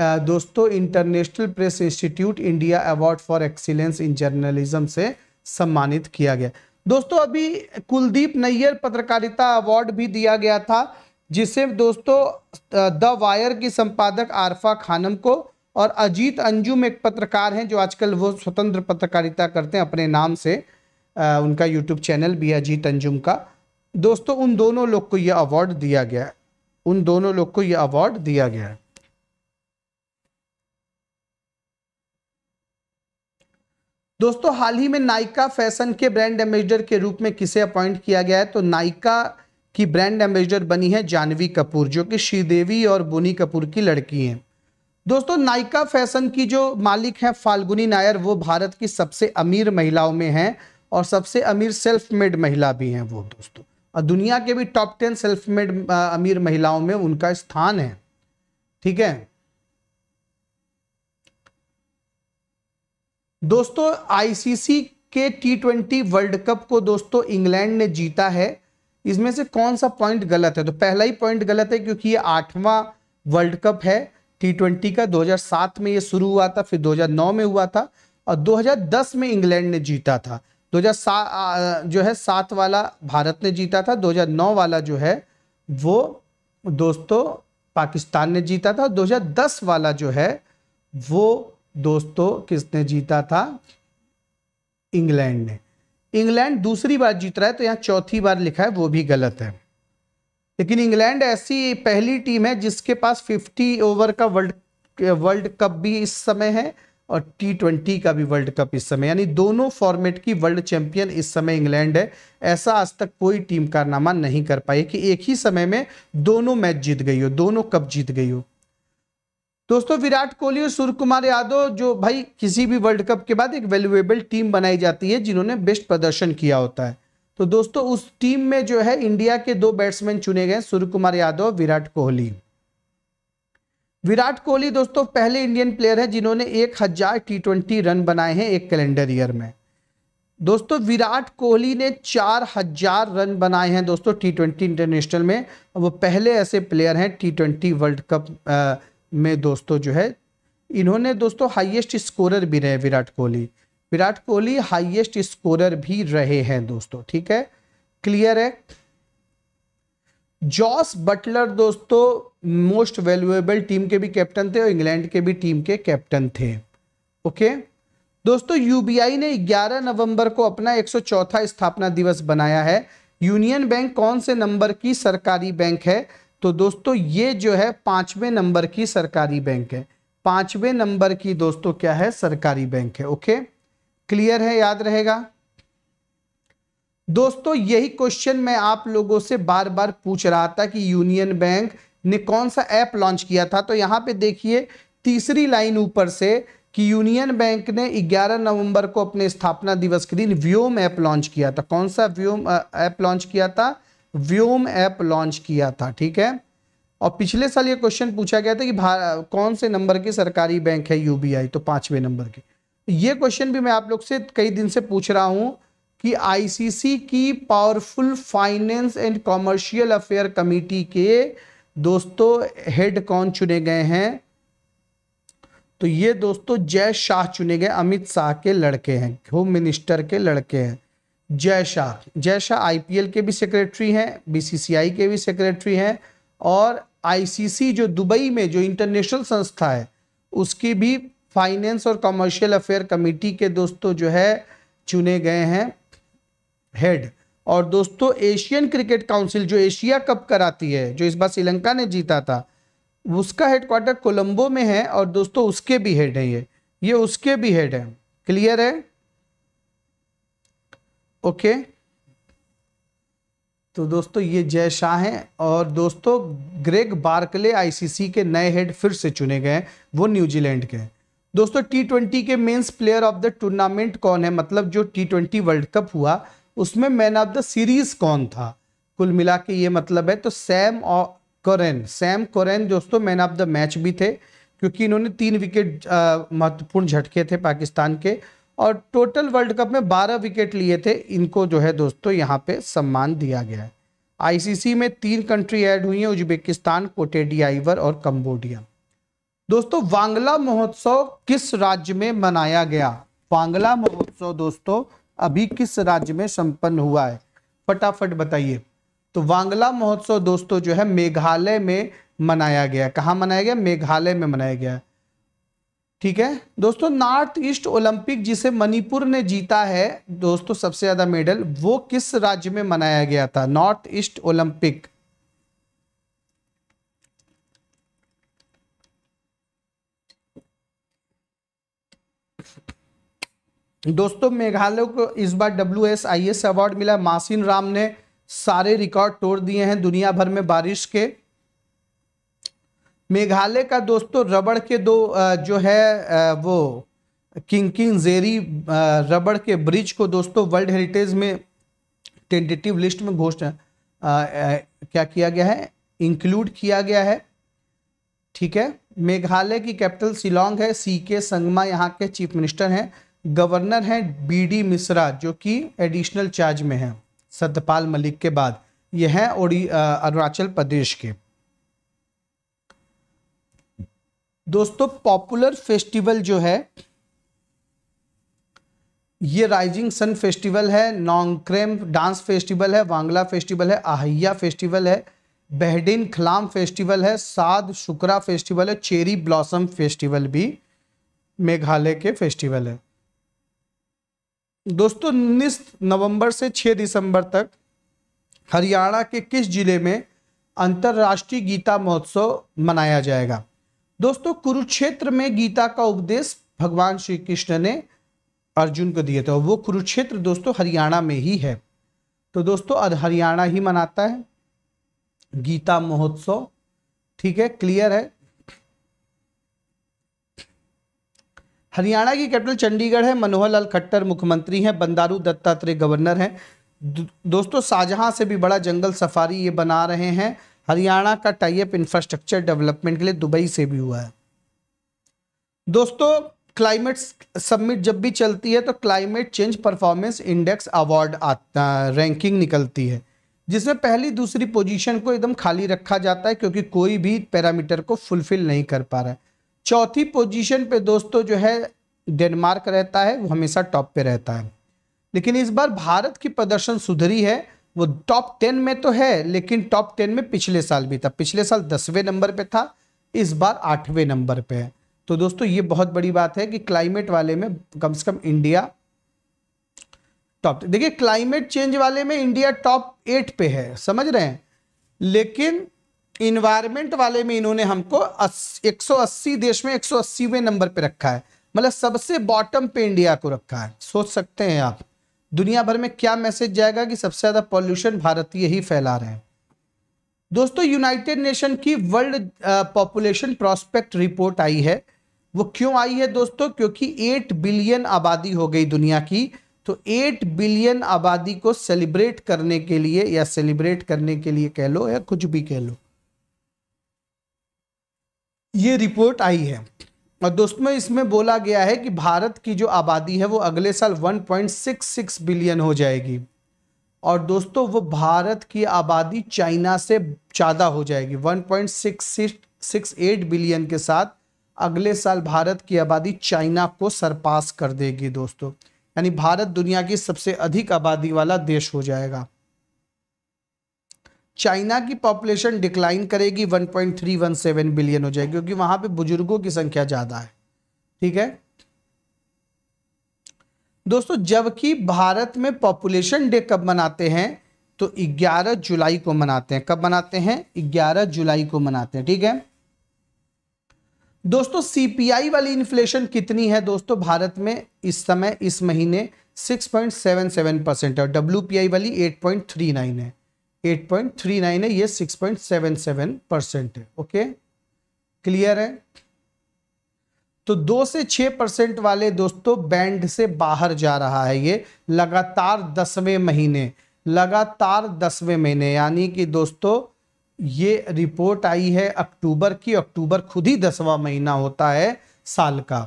दोस्तों international press institute India award for excellence in journalism से सम्मानित किया गया दोस्तों अभी कुलदीप नैयर पत्रकारिता अवार्ड भी दिया गया था जिसे दोस्तों द वायर की संपादक आरफा खानम को और अजीत अंजुम एक पत्रकार हैं जो आजकल वो स्वतंत्र पत्रकारिता करते हैं अपने नाम से आ, उनका यूट्यूब चैनल भी अजीत अंजुम का दोस्तों उन दोनों लोग को यह अवार्ड दिया गया उन दोनों लोग को यह अवार्ड दिया गया है दोस्तों हाल ही में नायका फैशन के ब्रांड एम्बेसडर के रूप में किसे अपॉइंट किया गया है तो नायका की ब्रांड एम्बेसडर बनी है जानवी कपूर जो कि श्रीदेवी और बोनी कपूर की लड़की हैं दोस्तों नायका फैशन की जो मालिक हैं फाल्गुनी नायर वो भारत की सबसे अमीर महिलाओं में हैं और सबसे अमीर सेल्फ मेड महिला भी हैं वो दोस्तों और दुनिया के भी टॉप टेन सेल्फ मेड अमीर महिलाओं में उनका स्थान है ठीक है दोस्तों आईसीसी के टी ट्वेंटी वर्ल्ड कप को दोस्तों इंग्लैंड ने जीता है इसमें से कौन सा पॉइंट गलत है तो पहला ही पॉइंट गलत है क्योंकि ये आठवां वर्ल्ड कप है टी ट्वेंटी का 2007 में ये शुरू हुआ था फिर 2009 में हुआ था और 2010 में इंग्लैंड ने जीता था 2007 जो है सात वाला भारत ने जीता था 2009 वाला जो है वो दोस्तों पाकिस्तान ने जीता था 2010 वाला जो है वो दोस्तों किसने जीता था इंग्लैंड ने इंग्लैंड दूसरी बार जीत रहा है तो यहाँ चौथी बार लिखा है वो भी गलत है लेकिन इंग्लैंड ऐसी पहली टीम है जिसके पास 50 ओवर का वर्ल्ड वर्ल्ड कप भी इस समय है और टी ट्वेंटी का भी वर्ल्ड कप इस समय यानी दोनों फॉर्मेट की वर्ल्ड चैंपियन इस समय इंग्लैंड है ऐसा आज तक कोई टीम कारनामा नहीं कर पाई कि एक ही समय में दोनों मैच जीत गई हो दोनों कप जीत गई हो दोस्तों विराट कोहली और सूर्य कुमार यादव जो भाई किसी भी वर्ल्ड कप के बाद एक वैल्यूएबल टीम बनाई जाती है जिन्होंने बेस्ट प्रदर्शन किया होता है तो दोस्तों उस टीम में जो है इंडिया के दो बैट्समैन चुने गए सूर्य कुमार यादव और विराट कोहली विराट कोहली दोस्तों पहले इंडियन प्लेयर है जिन्होंने एक हजार टी ट्वेंटी रन बनाए हैं एक कैलेंडर ईयर में दोस्तों विराट कोहली ने चार हजार रन बनाए हैं दोस्तों टी ट्वेंटी इंटरनेशनल में वो पहले ऐसे प्लेयर हैं टी ट्वेंटी वर्ल्ड कप में दोस्तों जो है इन्होंने दोस्तों हाईएस्ट स्कोरर भी रहे विराट कोहली विराट कोहली हाईएस्ट स्कोरर भी रहे हैं दोस्तों ठीक है क्लियर है जॉस बटलर दोस्तों मोस्ट वैल्यूएबल टीम के भी कैप्टन थे और इंग्लैंड के भी टीम के कैप्टन थे ओके दोस्तों यूबीआई ने 11 नवंबर को अपना एक स्थापना दिवस बनाया है यूनियन बैंक कौन से नंबर की सरकारी बैंक है तो दोस्तों ये जो है पांचवें नंबर की सरकारी बैंक है पांचवें नंबर की दोस्तों क्या है सरकारी बैंक है ओके क्लियर है याद रहेगा दोस्तों यही क्वेश्चन मैं आप लोगों से बार बार पूछ रहा था कि यूनियन बैंक ने कौन सा ऐप लॉन्च किया था तो यहां पे देखिए तीसरी लाइन ऊपर से कि यूनियन बैंक ने 11 नवंबर को अपने स्थापना दिवस के दिन व्योम ऐप लॉन्च किया था कौन सा व्योम ऐप लॉन्च किया था व्योम ऐप लॉन्च किया था ठीक है और पिछले साल ये क्वेश्चन पूछा गया था कि कौन से नंबर की सरकारी बैंक है यूबीआई तो पांचवें नंबर की ये क्वेश्चन भी मैं आप लोग से कई दिन से पूछ रहा हूं कि आईसीसी की powerful finance and commercial affair committee के दोस्तों हेड कौन चुने गए हैं तो ये दोस्तों जय शाह चुने गए अमित शाह के लड़के हैं होम मिनिस्टर के लड़के हैं जय शाह जय शाह आई के भी सेक्रेटरी हैं बीसीसीआई के भी सेक्रेटरी हैं और आईसीसी जो दुबई में जो इंटरनेशनल संस्था है उसकी भी फाइनेंस और कमर्शियल अफेयर कमेटी के दोस्तों जो है चुने गए हैं हेड और दोस्तों एशियन क्रिकेट काउंसिल जो एशिया कप कराती है जो इस बार श्रीलंका ने जीता था उसका हेडक्वार्टर कोलंबो में है और दोस्तों उसके भी हेड हैं ये ये उसके भी हेड हैं क्लियर है ओके तो दोस्तों ये जय शाह हैं और दोस्तों ग्रेग बार्कले आईसीसी के नए हेड फिर से चुने गए वो न्यूजीलैंड के हैं दोस्तों टी ट्वेंटी के men's player of the tournament कौन है मतलब जो टी ट्वेंटी वर्ल्ड कप हुआ उसमें मैन ऑफ द सीरीज कौन था कुल मिला के ये मतलब है तो सैम और कोरेन सैम कोरेन दोस्तों मैन ऑफ द मैच भी थे क्योंकि इन्होंने तीन विकेट महत्वपूर्ण झटके थे पाकिस्तान के और टोटल वर्ल्ड कप में 12 विकेट लिए थे इनको जो है दोस्तों यहाँ पे सम्मान दिया गया है आईसीसी में तीन कंट्री ऐड हुई हैं उज्बेकिस्तान कोटेडियाइवर और कंबोडिया दोस्तों वांगला महोत्सव किस राज्य में मनाया गया वांगला महोत्सव दोस्तों अभी किस राज्य में संपन्न हुआ है फटाफट बताइए तो वांगला महोत्सव दोस्तों जो है मेघालय में मनाया गया कहाँ मनाया गया मेघालय में मनाया गया ठीक है दोस्तों नॉर्थ ईस्ट ओलंपिक जिसे मणिपुर ने जीता है दोस्तों सबसे ज्यादा मेडल वो किस राज्य में मनाया गया था नॉर्थ ईस्ट ओलंपिक दोस्तों मेघालय को इस बार W S I S award मिला मासिन राम ने सारे रिकॉर्ड तोड़ दिए हैं दुनिया भर में बारिश के मेघालय का दोस्तों रबड़ के दो जो है वो किंग किंग जेरी रबड़ के ब्रिज को दोस्तों वर्ल्ड हेरिटेज में टेंटेटिव लिस्ट में घोषणा क्या किया गया है इंक्लूड किया गया है ठीक है मेघालय की कैपिटल शिलोंग है सी के संगमा यहाँ के चीफ मिनिस्टर हैं गवर्नर हैं बी डी मिश्रा जो कि एडिशनल चार्ज में हैं सत्यपाल मलिक के बाद यह हैं अरुणाचल प्रदेश के दोस्तों पॉपुलर फेस्टिवल जो है ये राइजिंग सन फेस्टिवल है नॉन्क्रेम डांस फेस्टिवल है वांगला फेस्टिवल है आहिया फेस्टिवल है बहडिन खलाम फेस्टिवल है साद शुक्रा फेस्टिवल है चेरी ब्लॉसम फेस्टिवल भी मेघालय के फेस्टिवल है दोस्तों उन्नीस नवंबर से 6 दिसंबर तक हरियाणा के किस जिले में अंतर्राष्ट्रीय गीता महोत्सव मनाया जाएगा दोस्तों कुरुक्षेत्र में गीता का उपदेश भगवान श्री कृष्ण ने अर्जुन को दिए थे वो कुरुक्षेत्र दोस्तों हरियाणा में ही है तो दोस्तों हरियाणा ही मनाता है गीता महोत्सव ठीक है क्लियर है हरियाणा की कैपिटल चंडीगढ़ है मनोहर लाल खट्टर मुख्यमंत्री हैं बंदारू दत्तात्रेय गवर्नर हैं दोस्तों शाहजहां से भी बड़ा जंगल सफारी ये बना रहे हैं हरियाणा का टाइप इंफ्रास्ट्रक्चर डेवलपमेंट के लिए दुबई से भी हुआ है दोस्तों क्लाइमेट सबमिट जब भी चलती है तो climate change performance index award आता रैंकिंग निकलती है जिसमें पहली दूसरी पोजीशन को एकदम खाली रखा जाता है क्योंकि कोई भी पैरामीटर को फुलफिल नहीं कर पा रहा है चौथी पोजीशन पे दोस्तों जो है डेनमार्क रहता है वो हमेशा टॉप पे रहता है लेकिन इस बार भारत की प्रदर्शन सुधरी है वो टॉप टेन में तो है लेकिन टॉप टेन में पिछले साल भी था पिछले साल दसवें नंबर पे था इस बार आठवें नंबर पे है तो दोस्तों ये बहुत बड़ी बात है कि क्लाइमेट वाले में कम से कम इंडिया टॉप देखिए क्लाइमेट चेंज वाले में इंडिया टॉप एट पे है समझ रहे हैं लेकिन इन्वायरमेंट वाले में इन्होंने हमको एक देश में एक नंबर पर रखा है मतलब सबसे बॉटम पे इंडिया को रखा है सोच सकते हैं आप दुनिया भर में क्या मैसेज जाएगा कि सबसे ज़्यादा पॉल्यूशन भारतीय ही फैला रहे हैं दोस्तों यूनाइटेड नेशन की वर्ल्ड पॉपुलेशन प्रॉस्पेक्ट रिपोर्ट आई है वो क्यों आई है दोस्तों क्योंकि एट बिलियन आबादी हो गई दुनिया की तो 8 बिलियन आबादी को सेलिब्रेट करने के लिए या सेलिब्रेट करने के लिए कह लो या कुछ भी कह लो ये रिपोर्ट आई है और दोस्तों इसमें बोला गया है कि भारत की जो आबादी है वो अगले साल 1.66 बिलियन हो जाएगी और दोस्तों वो भारत की आबादी चाइना से ज़्यादा हो जाएगी 1.668 बिलियन के साथ अगले साल भारत की आबादी चाइना को सरपास कर देगी दोस्तों यानी भारत दुनिया की सबसे अधिक आबादी वाला देश हो जाएगा चाइना की पॉपुलेशन डिक्लाइन करेगी 1.317 बिलियन हो जाएगी क्योंकि वहां पे बुजुर्गों की संख्या ज़्यादा है ठीक है दोस्तों जबकि भारत में पॉपुलेशन डे कब मनाते हैं तो 11 जुलाई को मनाते हैं कब मनाते हैं 11 जुलाई को मनाते हैं ठीक है दोस्तों सीपीआई वाली इन्फ्लेशन कितनी है दोस्तों भारत में इस समय इस महीने 6.77 परसेंट है और डब्ल्यू वाली 8.39 है 8.39 है ये 6.77 परसेंट है ओके क्लियर है तो दो से छह परसेंट वाले दोस्तों बैंड से बाहर जा रहा है ये लगातार दसवें महीने लगातार दसवें महीने यानी कि दोस्तों ये रिपोर्ट आई है अक्टूबर की अक्टूबर खुद ही दसवा महीना होता है साल का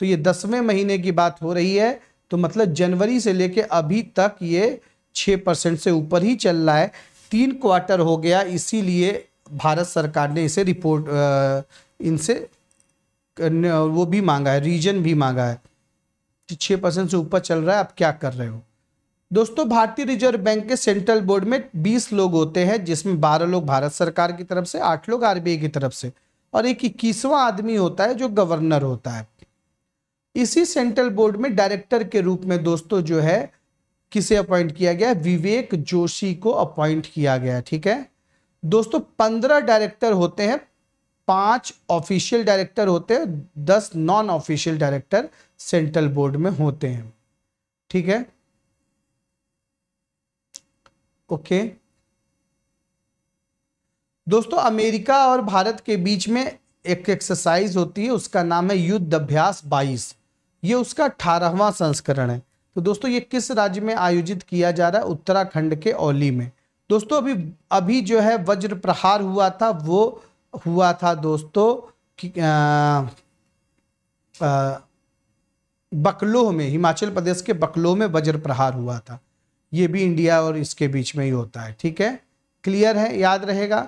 तो ये दसवें महीने की बात हो रही है तो मतलब जनवरी से लेके अभी तक ये छः परसेंट से ऊपर ही चल रहा है तीन क्वार्टर हो गया इसीलिए भारत सरकार ने इसे रिपोर्ट इनसे वो भी मांगा है रीजन भी मांगा है छः परसेंट से ऊपर चल रहा है आप क्या कर रहे हो दोस्तों भारतीय रिजर्व बैंक के सेंट्रल बोर्ड में बीस लोग होते हैं जिसमें बारह लोग भारत सरकार की तरफ से आठ लोग आरबीआई की तरफ से और एक इक्कीसवां आदमी होता है जो गवर्नर होता है इसी सेंट्रल बोर्ड में डायरेक्टर के रूप में दोस्तों जो है किसे अपॉइंट किया गया विवेक जोशी को अपॉइंट किया गया ठीक है दोस्तों पंद्रह डायरेक्टर होते हैं पांच ऑफिशियल डायरेक्टर होते हैं दस non official director central board में होते हैं ठीक है ओके दोस्तों अमेरिका और भारत के बीच में एक एक्सरसाइज होती है उसका नाम है युद्ध अभ्यास 22 ये उसका अठारहवा संस्करण है तो दोस्तों ये किस राज्य में आयोजित किया जा रहा है उत्तराखंड के ओली में दोस्तों अभी अभी जो है वज्र प्रहार हुआ था वो हुआ था दोस्तों बकलोह में हिमाचल प्रदेश के बकलोह में वज्र प्रहार हुआ था ये भी इंडिया और इसके बीच में ही होता है ठीक है क्लियर है याद रहेगा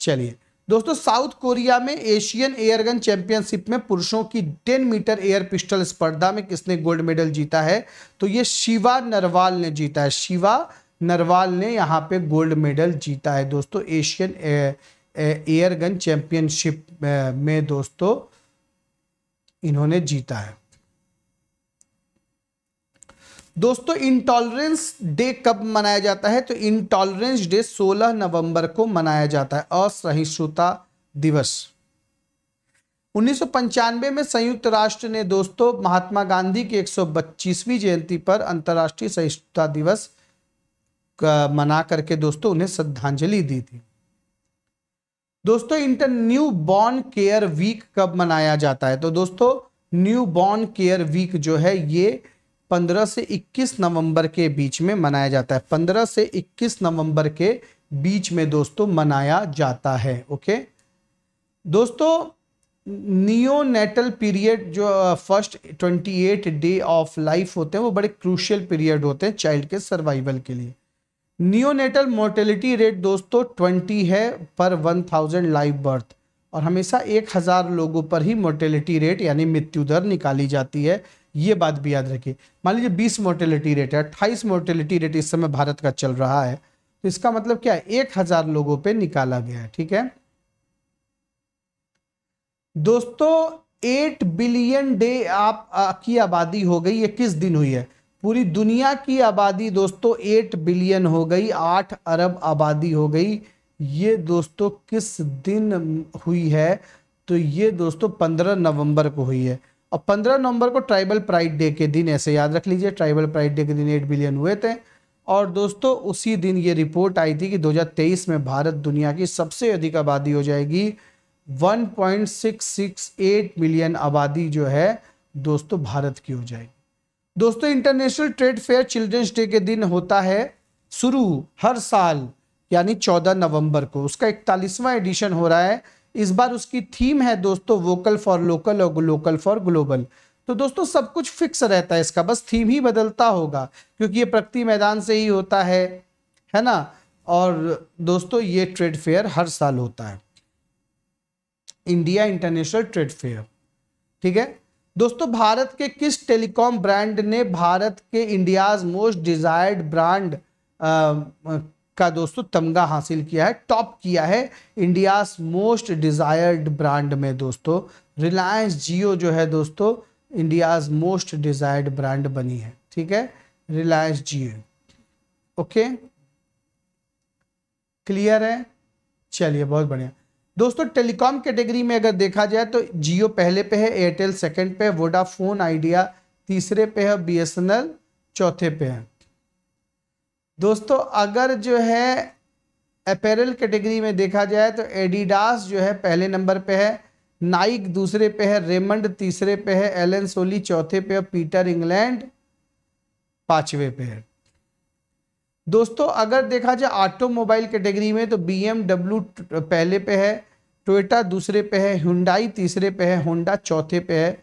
चलिए दोस्तों साउथ कोरिया में एशियन एयरगन चैंपियनशिप में पुरुषों की 10 मीटर एयर पिस्टल स्पर्धा में किसने गोल्ड मेडल जीता है तो ये शिवा नरवाल ने जीता है शिवा नरवाल ने यहाँ पे गोल्ड मेडल जीता है दोस्तों एशियन एयरगन चैंपियनशिप में दोस्तों इन्होंने जीता है दोस्तों इंटॉलरेंस डे कब मनाया जाता है तो इंटॉलरेंस डे 16 नवंबर को मनाया जाता है असहिष्णुता दिवस उन्नीस में संयुक्त राष्ट्र ने दोस्तों महात्मा गांधी की 125वीं जयंती पर अंतर्राष्ट्रीय सहिष्णुता दिवस मना करके दोस्तों उन्हें श्रद्धांजलि दी थी दोस्तों inter newborn care week कब मनाया जाता है तो दोस्तों न्यू बॉर्न केयर वीक जो है ये पंद्रह से इक्कीस नवंबर के बीच में मनाया जाता है पंद्रह से इक्कीस नवंबर के बीच में दोस्तों मनाया जाता है ओके दोस्तों नियोनेटल पीरियड जो first twenty eight day of life होते हैं वो बड़े क्रूशियल पीरियड होते हैं चाइल्ड के सर्वाइवल के लिए नियोनेटल मोर्टेलिटी रेट दोस्तों ट्वेंटी है पर वन थाउजेंड लाइव बर्थ और हमेशा एक हज़ार लोगों पर ही मोर्टेलिटी रेट यानी मृत्यु दर निकाली जाती है ये बात भी याद रखिए मान लीजिए बीस मोर्टेलिटी रेट है अट्ठाईस मोर्टेलिटी रेट इस समय भारत का चल रहा है तो इसका मतलब क्या है एक हजार लोगों पे निकाला गया है ठीक है दोस्तों एट बिलियन डे आप आ, की आबादी हो गई ये किस दिन हुई है पूरी दुनिया की आबादी दोस्तों एट बिलियन हो गई आठ अरब आबादी हो गई ये दोस्तों किस दिन हुई है तो ये दोस्तों पंद्रह नवंबर को हुई है और पंद्रह नवंबर को ट्राइबल प्राइड डे के दिन ऐसे याद रख लीजिए ट्राइबल प्राइड डे के दिन एट बिलियन हुए थे और दोस्तों उसी दिन ये रिपोर्ट आई थी कि 2023 में भारत दुनिया की सबसे अधिक आबादी हो जाएगी 1.668 मिलियन आबादी जो है दोस्तों भारत की हो जाएगी दोस्तों international trade fair children's day के दिन होता है शुरू हर साल यानी 14 नवंबर को उसका इकतालीसवां एडिशन हो रहा है इस बार उसकी थीम है दोस्तों वोकल फॉर लोकल और लोकल फॉर ग्लोबल तो दोस्तों सब कुछ फिक्स रहता है इसका बस थीम ही बदलता होगा क्योंकि ये प्रगति मैदान से ही होता है है ना और दोस्तों ये ट्रेड फेयर हर साल होता है इंडिया इंटरनेशनल ट्रेड फेयर ठीक है दोस्तों भारत के किस टेलीकॉम ब्रांड ने भारत के इंडियाज मोस्ट डिजायर्ड ब्रांड का दोस्तों तमगा हासिल किया है टॉप किया है इंडियाज मोस्ट डिज़ायर्ड ब्रांड में दोस्तों रिलायंस जियो जो है दोस्तों इंडियाज मोस्ट डिज़ायर्ड ब्रांड बनी है ठीक है रिलायंस जियो ओके क्लियर है चलिए बहुत बढ़िया दोस्तों टेलीकॉम कैटेगरी में अगर देखा जाए तो जियो पहले पे है एयरटेल सेकंड पे है वोडाफोन आइडिया तीसरे पे है बीएसएनएल चौथे पे है दोस्तों अगर जो है अपेरल कैटेगरी में देखा जाए तो एडिडास जो है पहले नंबर पे है नाइक दूसरे पे है रेमंड तीसरे पे है एलन सोली चौथे पे और पीटर इंग्लैंड पाँचवें पे है दोस्तों अगर देखा जाए ऑटोमोबाइल कैटेगरी में तो बी पहले पे है टोयोटा दूसरे पे है हुंडाई तीसरे पे है होंडा चौथे पे है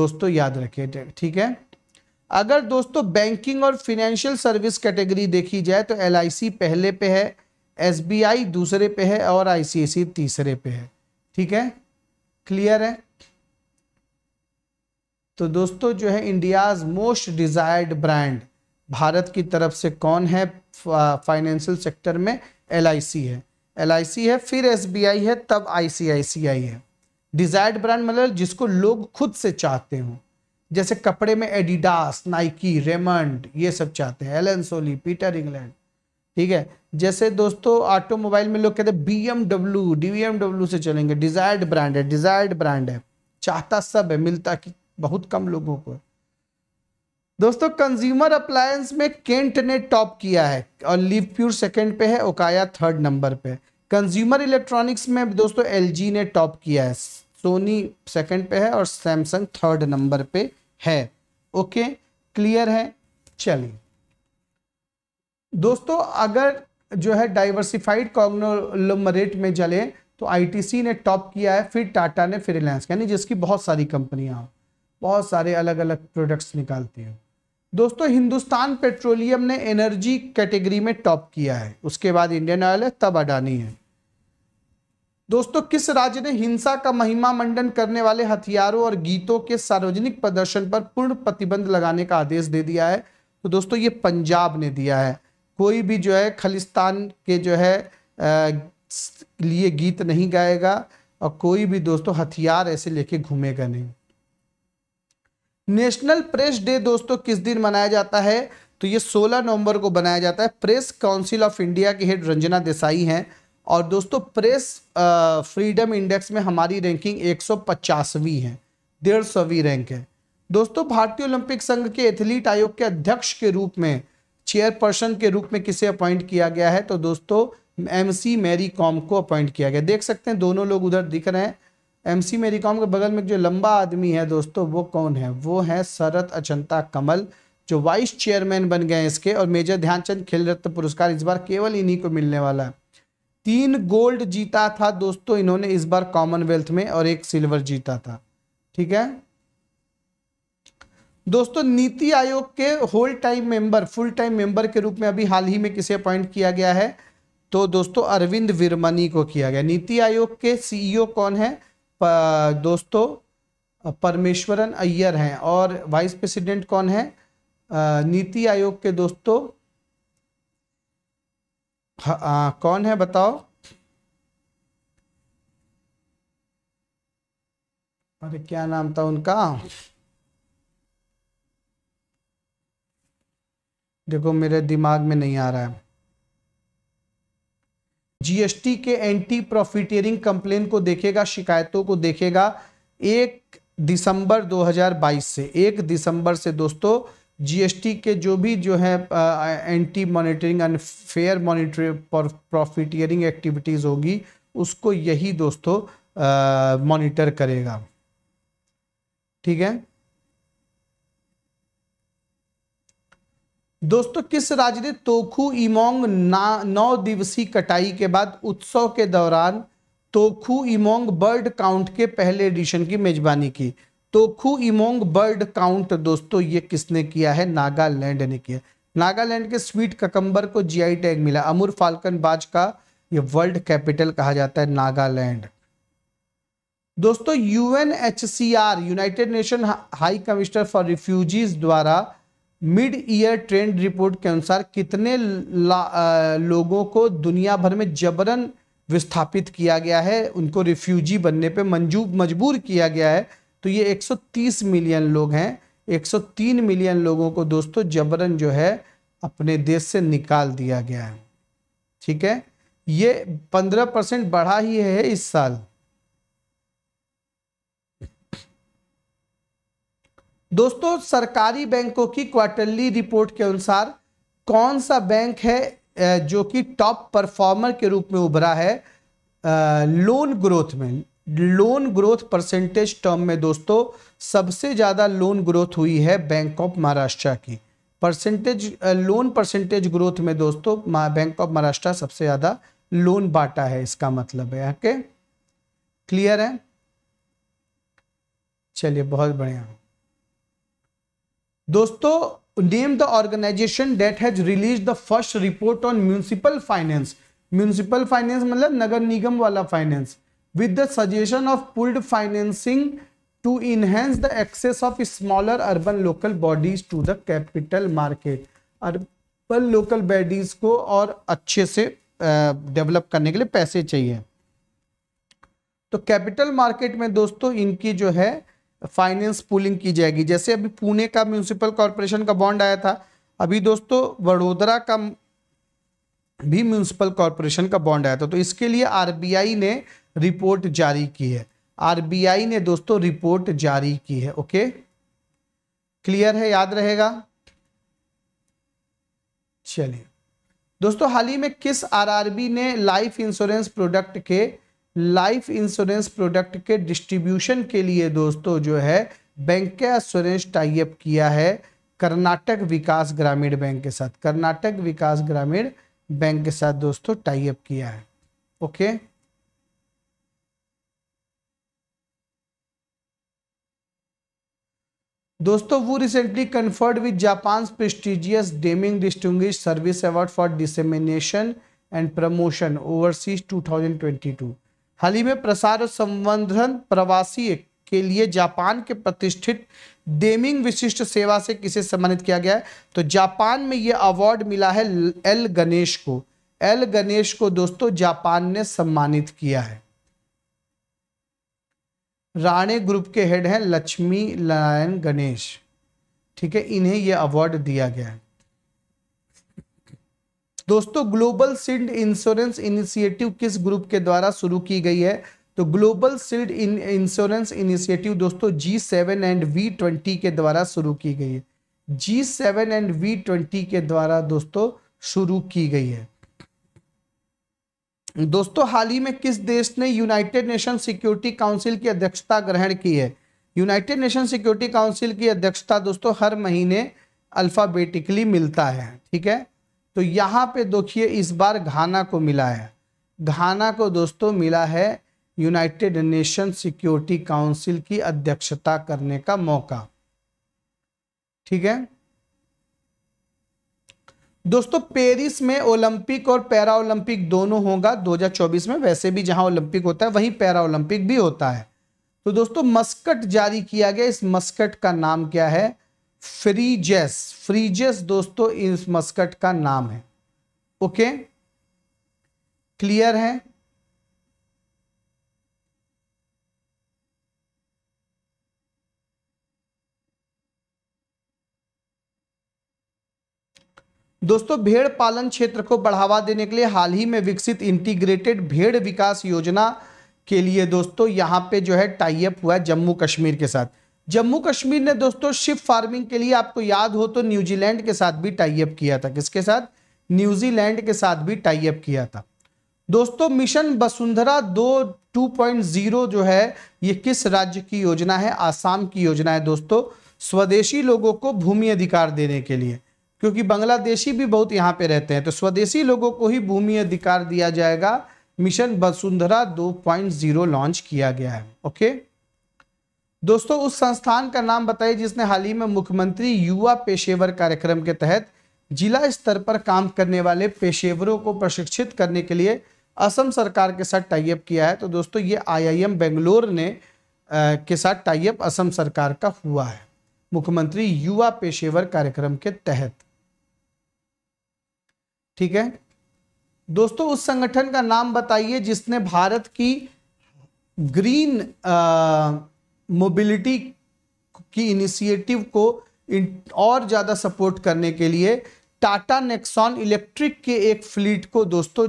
दोस्तों याद रखें ठीक है अगर दोस्तों बैंकिंग और फिनेंशियल सर्विस कैटेगरी देखी जाए तो एल पहले पे है एस दूसरे पे है और आई तीसरे पे है ठीक है क्लियर है तो दोस्तों जो है India's most desired brand Bharat की तरफ से कौन है फाइनेंशियल सेक्टर में एल है एल है फिर एस है तब आई है डिज़ायर्ड ब्रांड मतलब जिसको लोग खुद से चाहते हों जैसे कपड़े में एडिडास नाइकी रेमंड ये सब चाहते हैं एलन सोली पीटर इंग्लैंड ठीक है जैसे दोस्तों ऑटोमोबाइल में लोग कहते हैं बी एमडब्ल्यू डी डब्ल्यू से चलेंगे डिजायर्ड ब्रांड है डिजायर्ड ब्रांड है चाहता सब है मिलता कि बहुत कम लोगों को दोस्तों कंज्यूमर अप्लायंस में केंट ने टॉप किया है और लिव प्योर सेकेंड पे है ओकाया थर्ड नंबर पे कंज्यूमर इलेक्ट्रॉनिक्स में दोस्तों एलजी ने टॉप किया है सोनी सेकंड पे है और सैमसंग थर्ड नंबर पे है ओके क्लियर है चलिए दोस्तों अगर जो है डाइवर्सिफाइड कॉग्नोलोमरेट में चले तो आईटीसी ने टॉप किया है फिर टाटा ने फिर रिलायंस यानी जिसकी बहुत सारी कंपनियां बहुत सारे अलग अलग प्रोडक्ट्स निकालती हैं दोस्तों हिंदुस्तान पेट्रोलियम ने एनर्जी कैटेगरी में टॉप किया है उसके बाद इंडियन ऑयल है तब अडानी है दोस्तों किस राज्य ने हिंसा का महिमा मंडन करने वाले हथियारों और गीतों के सार्वजनिक प्रदर्शन पर पूर्ण प्रतिबंध लगाने का आदेश दे दिया है तो दोस्तों ये पंजाब ने दिया है कोई भी जो है खालिस्तान के जो है आ, लिए गीत नहीं गाएगा और कोई भी दोस्तों हथियार ऐसे लेके घूमेगा नहीं नेशनल प्रेस डे दोस्तों किस दिन मनाया जाता है तो ये 16 नवंबर को बनाया जाता है प्रेस काउंसिल ऑफ इंडिया के हेड रंजना देसाई हैं और दोस्तों प्रेस फ्रीडम इंडेक्स में हमारी रैंकिंग एक है डेढ़ सौवीं रैंक है दोस्तों भारतीय ओलंपिक संघ के एथलीट आयोग के अध्यक्ष के रूप में चेयरपर्सन के रूप में किसे अपॉइंट किया गया है तो दोस्तों एम सी मैरी कॉम को अपॉइंट किया गया देख सकते हैं दोनों लोग उधर दिख रहे हैं एम सी मैरी कॉम के बगल में जो लंबा आदमी है दोस्तों वो कौन है वो है शरत अचंता कमल जो वाइस चेयरमैन बन गए इसके और मेजर ध्यानचंद खेल रत्न पुरस्कार इस बार केवल इन्हीं को मिलने वाला है तीन गोल्ड जीता था दोस्तों इन्होंने इस बार कॉमनवेल्थ में और एक सिल्वर जीता था ठीक है दोस्तों नीति आयोग के whole time member full time member के रूप में अभी हाल ही में किसे अपॉइंट किया गया है तो दोस्तों अरविंद वीरमनी को किया गया नीति आयोग के सीईओ e कौन है दोस्तों परमेश्वरन अय्यर हैं और वाइस प्रेसिडेंट कौन है नीति आयोग के दोस्तों हाँ, आ, कौन है बताओ अरे क्या नाम था उनका देखो मेरे दिमाग में नहीं आ रहा है जीएसटी के एंटी प्रॉफिटियरिंग कंप्लेन को देखेगा शिकायतों को देखेगा एक दिसंबर 2022 से एक दिसंबर से दोस्तों जीएसटी के जो भी जो है एंटी मॉनिटरिंग एंड फेयर पर प्रॉफिटियरिंग एक्टिविटीज़ होगी उसको यही दोस्तों मॉनिटर करेगा ठीक है दोस्तों किस राज्य ने तोखू इमोंग ना नौ दिवसीय कटाई के बाद उत्सव के दौरान तोखू इमोंग बर्ड काउंट के पहले एडिशन की मेजबानी की तो खू इमोंग बर्ड काउंट दोस्तों ये किसने किया है नागालैंड ने किया नागालैंड के स्वीट ककम्बर को जीआई टैग मिला अमूर फाल्कन बाज का ये वर्ल्ड कैपिटल कहा जाता है नागालैंड दोस्तों UNHCR United Nation high commissioner for refugees द्वारा मिड ईयर ट्रेंड रिपोर्ट के अनुसार कितने आ, लोगों को दुनिया भर में जबरन विस्थापित किया गया है उनको रिफ्यूजी बनने पर मंजूब मजबूर किया गया है तो ये 130 मिलियन लोग हैं 103 मिलियन लोगों को दोस्तों जबरन जो है अपने देश से निकाल दिया गया है ठीक है ये 15 परसेंट बढ़ा ही है इस साल दोस्तों सरकारी बैंकों की क्वार्टरली रिपोर्ट के अनुसार कौन सा बैंक है जो कि टॉप परफॉर्मर के रूप में उभरा है लोन ग्रोथ में लोन ग्रोथ परसेंटेज टर्म में दोस्तों सबसे ज़्यादा लोन ग्रोथ हुई है बैंक ऑफ महाराष्ट्र की परसेंटेज लोन परसेंटेज ग्रोथ में दोस्तों बैंक ऑफ महाराष्ट्र सबसे ज़्यादा लोन बांटा है इसका मतलब है ओके क्लियर है चलिए बहुत बढ़िया दोस्तों name the organisation that has released the first report on municipal finance municipal finance मतलब नगर निगम वाला finance with the suggestion of pooled financing to enhance the access of smaller urban local bodies to the capital market urban local bodies को और अच्छे से develop करने के लिए पैसे चाहिए तो कैपिटल मार्केट में दोस्तों इनकी जो है फाइनेंस पूलिंग की जाएगी जैसे अभी पुणे का म्यूनसिपल कॉरपोरेशन का बॉन्ड आया था अभी दोस्तों वडोदरा का भी म्यूनसिपल कॉरपोरेशन का बॉन्ड आया था तो इसके लिए आरबीआई ने रिपोर्ट जारी की है आरबीआई ने दोस्तों रिपोर्ट जारी की है ओके क्लियर है याद रहेगा चलिए दोस्तों हाल ही में किस आरआरबी ने लाइफ इंश्योरेंस प्रोडक्ट के लाइफ इंश्योरेंस प्रोडक्ट के डिस्ट्रीब्यूशन के लिए दोस्तों जो है बैंक का इंश्योरेंस टाइप किया है कर्नाटक विकास ग्रामीण बैंक के साथ कर्नाटक विकास ग्रामीण बैंक के साथ दोस्तों टाइप किया है ओके okay? दोस्तों वो recently conferred with Japan prestigious Deming distinguished service award for dissemination and promotion overseas 2022 हाल ही में प्रसार और संवर्धन प्रवासी के लिए जापान के प्रतिष्ठित डेमिंग विशिष्ट सेवा से किसे सम्मानित किया गया है तो जापान में ये अवार्ड मिला है एल गणेश को एल गणेश को दोस्तों जापान ने सम्मानित किया है राणे ग्रुप के हेड हैं लक्ष्मी नारायण गणेश ठीक है इन्हें यह अवार्ड दिया गया है दोस्तों ग्लोबल सिल्ड इंश्योरेंस इनिशिएटिव किस ग्रुप के द्वारा शुरू की गई है तो ग्लोबल सिल्ड इंश्योरेंस इनिशिएटिव दोस्तों G seven and V twenty के द्वारा शुरू की गई है G seven and V twenty के द्वारा दोस्तों शुरू की गई है दोस्तों हाल ही में किस देश ने यूनाइटेड नेशन सिक्योरिटी काउंसिल की अध्यक्षता ग्रहण की है यूनाइटेड नेशन सिक्योरिटी काउंसिल की अध्यक्षता दोस्तों हर महीने अल्फ़ाबेटिकली मिलता है ठीक है तो यहाँ पे देखिए इस बार घाना को मिला है घाना को दोस्तों मिला है यूनाइटेड नेशन सिक्योरिटी काउंसिल की अध्यक्षता करने का मौका ठीक है दोस्तों पेरिस में ओलंपिक और पैरा ओलंपिक दोनों होगा 2024 में वैसे भी जहां ओलंपिक होता है वहीं पैरा ओलंपिक भी होता है तो दोस्तों मस्कट जारी किया गया इस मस्कट का नाम क्या है फ्रीजेस फ्रीजेस दोस्तों इस मस्कट का नाम है ओके क्लियर है दोस्तों भेड़ पालन क्षेत्र को बढ़ावा देने के लिए हाल ही में विकसित इंटीग्रेटेड भेड़ विकास योजना के लिए दोस्तों यहाँ पे जो है टाइप हुआ जम्मू कश्मीर के साथ जम्मू कश्मीर ने दोस्तों शिप फार्मिंग के लिए आपको याद हो तो न्यूजीलैंड के साथ भी टाइप किया था किसके साथ न्यूजीलैंड के साथ भी टाइप किया था दोस्तों मिशन वसुंधरा दो 2.0 जो है ये किस राज्य की योजना है आसाम की योजना है दोस्तों स्वदेशी लोगों को भूमि अधिकार देने के लिए क्योंकि बांग्लादेशी भी बहुत यहाँ पे रहते हैं तो स्वदेशी लोगों को ही भूमि अधिकार दिया जाएगा मिशन वसुंधरा 2.0 लॉन्च किया गया है ओके दोस्तों उस संस्थान का नाम बताइए जिसने हाल ही में मुख्यमंत्री युवा पेशेवर कार्यक्रम के तहत जिला स्तर पर काम करने वाले पेशेवरों को प्रशिक्षित करने के लिए असम सरकार के साथ टाइप किया है तो दोस्तों ये आईआईएम बेंगलोर ने आ, के साथ टाइप असम सरकार का हुआ है मुख्यमंत्री युवा पेशेवर कार्यक्रम के तहत ठीक है दोस्तों उस संगठन का नाम बताइए जिसने भारत की ग्रीन मोबिलिटी की इनिशिएटिव को और ज़्यादा सपोर्ट करने के लिए टाटा नेक्सॉन इलेक्ट्रिक के एक फ्लीट को दोस्तों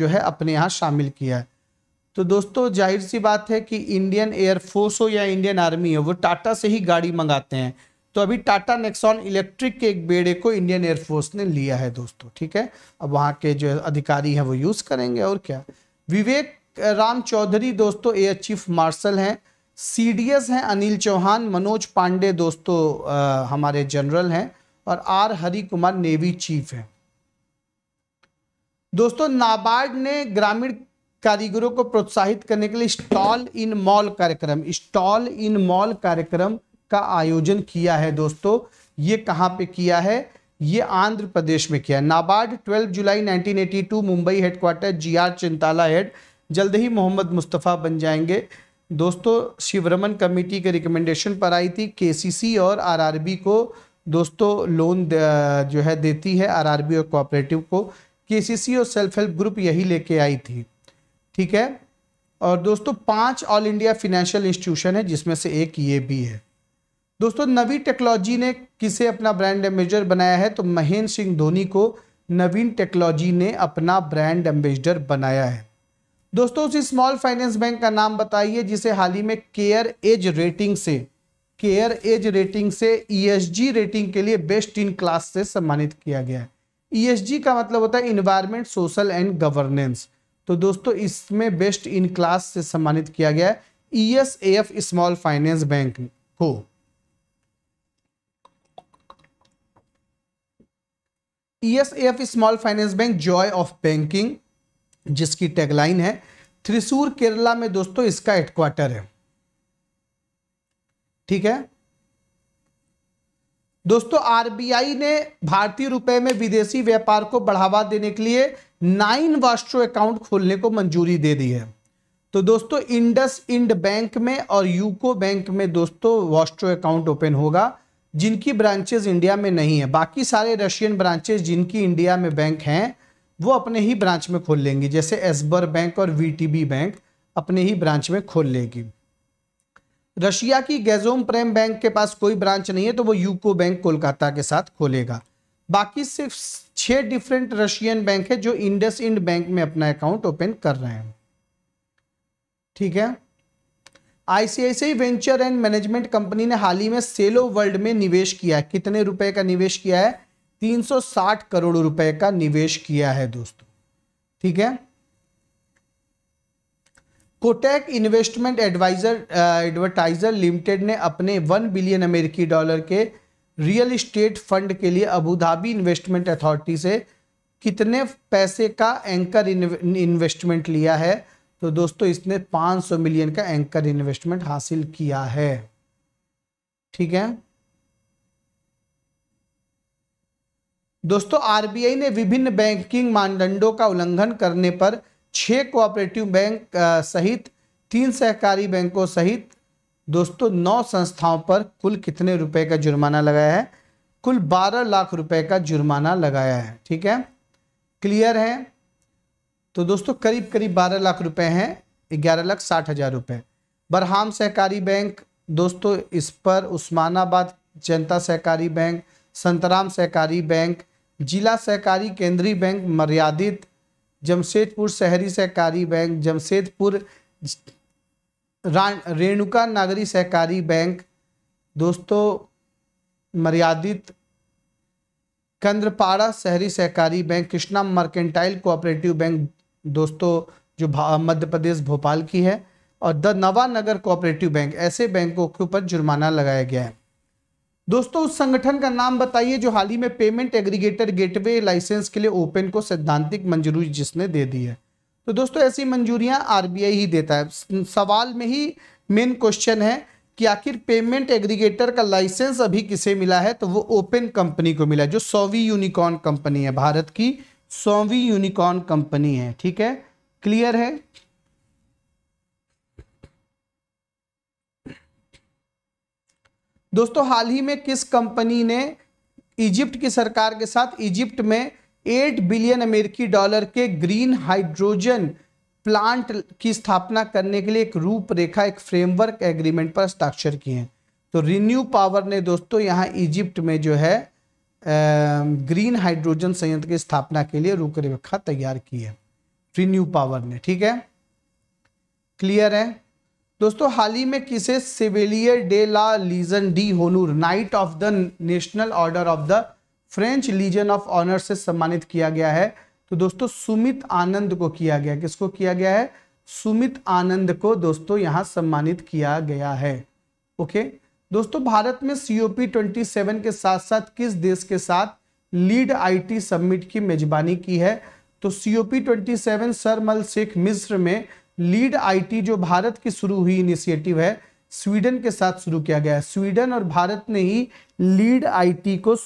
जो है अपने यहाँ शामिल किया है तो दोस्तों जाहिर सी बात है कि इंडियन एयरफोर्स हो या इंडियन आर्मी हो वो टाटा से ही गाड़ी मंगाते हैं तो अभी टाटा नेक्सॉन इलेक्ट्रिक के एक बेड़े को इंडियन एयरफोर्स ने लिया है दोस्तों ठीक है अब वहाँ के जो अधिकारी हैं वो यूज़ करेंगे और क्या विवेक राम चौधरी दोस्तों एयर चीफ मार्शल हैं सीडीएस हैं अनिल चौहान मनोज पांडे दोस्तों आ, हमारे जनरल हैं और R Hari Kumar navy chief हैं दोस्तों नाबार्ड ने ग्रामीण कारीगरों को प्रोत्साहित करने के लिए स्टॉल इन मॉल कार्यक्रम स्टॉल इन मॉल कार्यक्रम का आयोजन किया है दोस्तों ये कहाँ पे किया है ये आंध्र प्रदेश में किया है नाबार्ड 12 जुलाई 1982 Mumbai headquarter G R Chintala head जल्द ही मोहम्मद मुस्तफ़ा बन जाएंगे दोस्तों शिवरमन कमेटी के रिकमेंडेशन पर आई थी के और आर को दोस्तों लोन जो है देती है आर और कोऑपरेटिव को के और सेल्फ हेल्प ग्रुप यही लेके आई थी ठीक है और दोस्तों पांच ऑल इंडिया फिनेंशियल इंस्टीट्यूशन है जिसमें से एक ये भी है दोस्तों नवी टेक्नोलॉजी ने किसे अपना ब्रांड एम्बेसडर बनाया है तो महेंद्र सिंह धोनी को नवीन टेक्नोलॉजी ने अपना ब्रांड एम्बेसडर बनाया है दोस्तों उसी स्मॉल फाइनेंस बैंक का नाम बताइए जिसे हाल ही में केयर एज रेटिंग से केयर एज रेटिंग से ई e रेटिंग के लिए बेस्ट इन क्लास से सम्मानित किया गया है ईएसजी e का मतलब होता है इन्वायरमेंट सोशल एंड गवर्नेंस तो दोस्तों इसमें बेस्ट इन क्लास से सम्मानित किया गया है E S F small finance bank को ESF small finance bank joy of banking जिसकी टैगलाइन है थ्रिसूर केरला में दोस्तों इसका हेडक्वार्टर है ठीक है दोस्तों आरबीआई ने भारतीय रुपए में विदेशी व्यापार को बढ़ावा देने के लिए नाइन वास्ट्रो अकाउंट खोलने को मंजूरी दे दी है तो दोस्तों इंडस इंड बैंक में और यूको बैंक में दोस्तों वास्ट्रो अकाउंट ओपन होगा जिनकी ब्रांचेज इंडिया में नहीं है बाकी सारे रशियन ब्रांचेज जिनकी इंडिया में बैंक हैं वो अपने ही ब्रांच में खोल लेंगे जैसे एसबर बैंक और वीटीबी बैंक अपने ही ब्रांच में खोल लेगी रशिया की गैजोम प्रेम बैंक के पास कोई ब्रांच नहीं है तो वो यूको बैंक कोलकाता के साथ खोलेगा बाकी सिर्फ छह डिफरेंट रशियन बैंक है जो इंडस इंड बैंक में अपना अकाउंट ओपन कर रहे हैं ठीक है ICICI venture and management company ने हाल ही में सेलो वर्ल्ड में निवेश किया है कितने रुपए का निवेश किया है 360 करोड़ रुपए का निवेश किया है दोस्तों ठीक है Kotak investment advisor advertiser limited ने अपने वन बिलियन अमेरिकी डॉलर के रियल इस्टेट फंड के लिए अबूधाबी इन्वेस्टमेंट अथॉरिटी से कितने पैसे का एंकर इन्वेस्टमेंट लिया है तो दोस्तों इसने 500 मिलियन का एंकर इन्वेस्टमेंट हासिल किया है ठीक है दोस्तों आरबीआई ने विभिन्न बैंकिंग मानदंडों का उल्लंघन करने पर छह कोऑपरेटिव बैंक सहित तीन सहकारी बैंकों सहित दोस्तों नौ संस्थाओं पर कुल कितने रुपए का जुर्माना लगाया है कुल बारह लाख रुपए का जुर्माना लगाया है ठीक है क्लियर है तो दोस्तों करीब करीब बारह लाख रुपए हैं ग्यारह लाख साठ हज़ार रुपये बरहाम सहकारी बैंक दोस्तों इस पर उस्मानाबाद जनता सहकारी बैंक संतराम सहकारी बैंक जिला सहकारी केंद्रीय बैंक मर्यादित जमशेदपुर शहरी सहकारी बैंक जमशेदपुर रेणुका नागरी सहकारी बैंक दोस्तों मर्यादित कंद्रपाड़ा शहरी सहकारी बैंक कृष्णा मर्केंटाइल कोऑपरेटिव बैंक दोस्तों जो मध्य प्रदेश भोपाल की है और द नवा नगर कोऑपरेटिव बैंक ऐसे बैंकों के ऊपर जुर्माना लगाया गया है दोस्तों उस संगठन का नाम बताइए जो हाल ही में पेमेंट एग्रीगेटर गेटवे लाइसेंस के लिए ओपन को सैद्धांतिक मंजूरी जिसने दे दी है तो दोस्तों ऐसी मंजूरियां आरबीआई ही देता है सवाल में ही मेन क्वेश्चन है कि आखिर पेमेंट एग्रीगेटर का लाइसेंस अभी किसे मिला है तो वो ओपन कंपनी को मिला जो सौवी यूनिकॉर्न कंपनी है भारत की सौवीं यूनिकॉर्न कंपनी है ठीक है क्लियर है दोस्तों हाल ही में किस कंपनी ने इजिप्ट की सरकार के साथ इजिप्ट में एट बिलियन अमेरिकी डॉलर के ग्रीन हाइड्रोजन प्लांट की स्थापना करने के लिए एक रूपरेखा एक फ्रेमवर्क एग्रीमेंट पर हस्ताक्षर किए हैं तो रिन्यू पावर ने दोस्तों यहां इजिप्ट में जो है ग्रीन हाइड्रोजन संयंत्र की स्थापना के लिए रूपरेखा तैयार की है रिन्यू पावर ने ठीक है क्लियर है दोस्तों हाल ही में किसे chevalier de la legion de honneur knight of the national order of the French legion of honour से सम्मानित किया गया है तो दोस्तों सुमित आनंद को किया गया किसको किया गया है सुमित आनंद को दोस्तों यहां सम्मानित किया गया है ओके दोस्तों भारत में सीओपी सेवन के साथ साथ किस देश के साथ लीड आईटी समिट की मेजबानी की है तो सीओपी 27 सरमल शेख मिस्र में लीड आईटी जो भारत की शुरू हुई इनिशिएटिव है स्वीडन के साथ शुरू किया गया है स्वीडन और भारत ने ही लीड आईटी को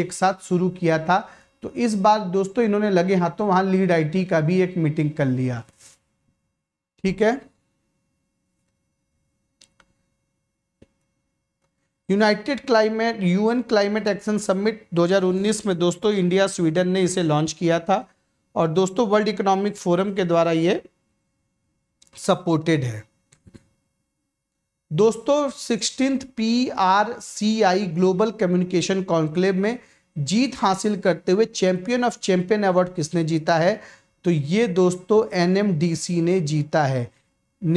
एक साथ शुरू किया था तो इस बार दोस्तों इन्होंने लगे हाथों तो वहां लीड आईटी का भी एक मीटिंग कर लिया ठीक है United climate UN climate action summit 2019 में दोस्तों इंडिया स्वीडन ने इसे लॉन्च किया था और दोस्तों वर्ल्ड इकोनॉमिक फोरम के द्वारा ये सपोर्टेड है दोस्तों sixteen P global communication conclave में जीत हासिल करते हुए चैंपियन ऑफ चैंपियन अवार्ड किसने जीता है तो ये दोस्तों एनएमडीसी ने जीता है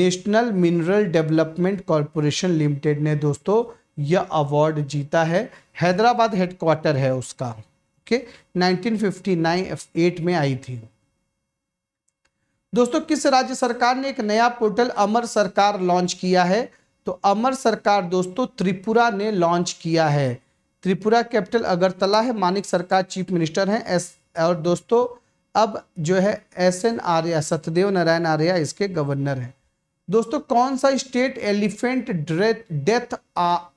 national mineral development corporation limited ने दोस्तों यह अवार्ड जीता है हैदराबाद हेडक्वार्टर है उसका ओके नाइनटीन फिफ्टी एट में आई थी दोस्तों किस राज्य सरकार ने एक नया पोर्टल अमर सरकार लॉन्च किया है तो अमर सरकार दोस्तों त्रिपुरा ने लॉन्च किया है त्रिपुरा कैपिटल अगरतला है मानिक सरकार चीफ मिनिस्टर हैं एस और दोस्तों अब जो है एस एन आर्या सत्यदेव नारायण आर्या इसके गवर्नर हैं दोस्तों कौन सा state elephant death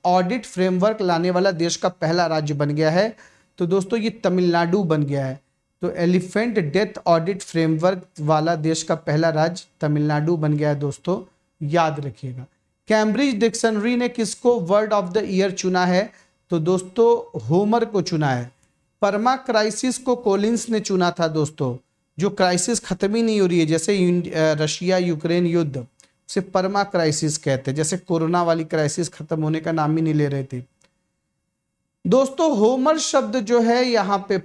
audit framework लाने वाला देश का पहला राज्य बन गया है तो दोस्तों ये तमिलनाडु बन गया है तो एलिफेंट डेथ ऑडिट फ्रेमवर्क वाला देश का पहला राज्य तमिलनाडु बन गया है दोस्तों याद रखिएगा कैम्ब्रिज डिक्शनरी ने किसको वर्ड ऑफ द ईयर चुना है तो दोस्तों होमर को चुना है परमा क्राइसिस को कोलिंस ने चुना था दोस्तों जो क्राइसिस खत्म ही नहीं हो रही है जैसे रशिया यूक्रेन युद्ध उसे परमा क्राइसिस कहते हैं जैसे कोरोना वाली क्राइसिस खत्म होने का नाम ही नहीं ले रहे थे दोस्तों होमर शब्द जो है यहाँ पे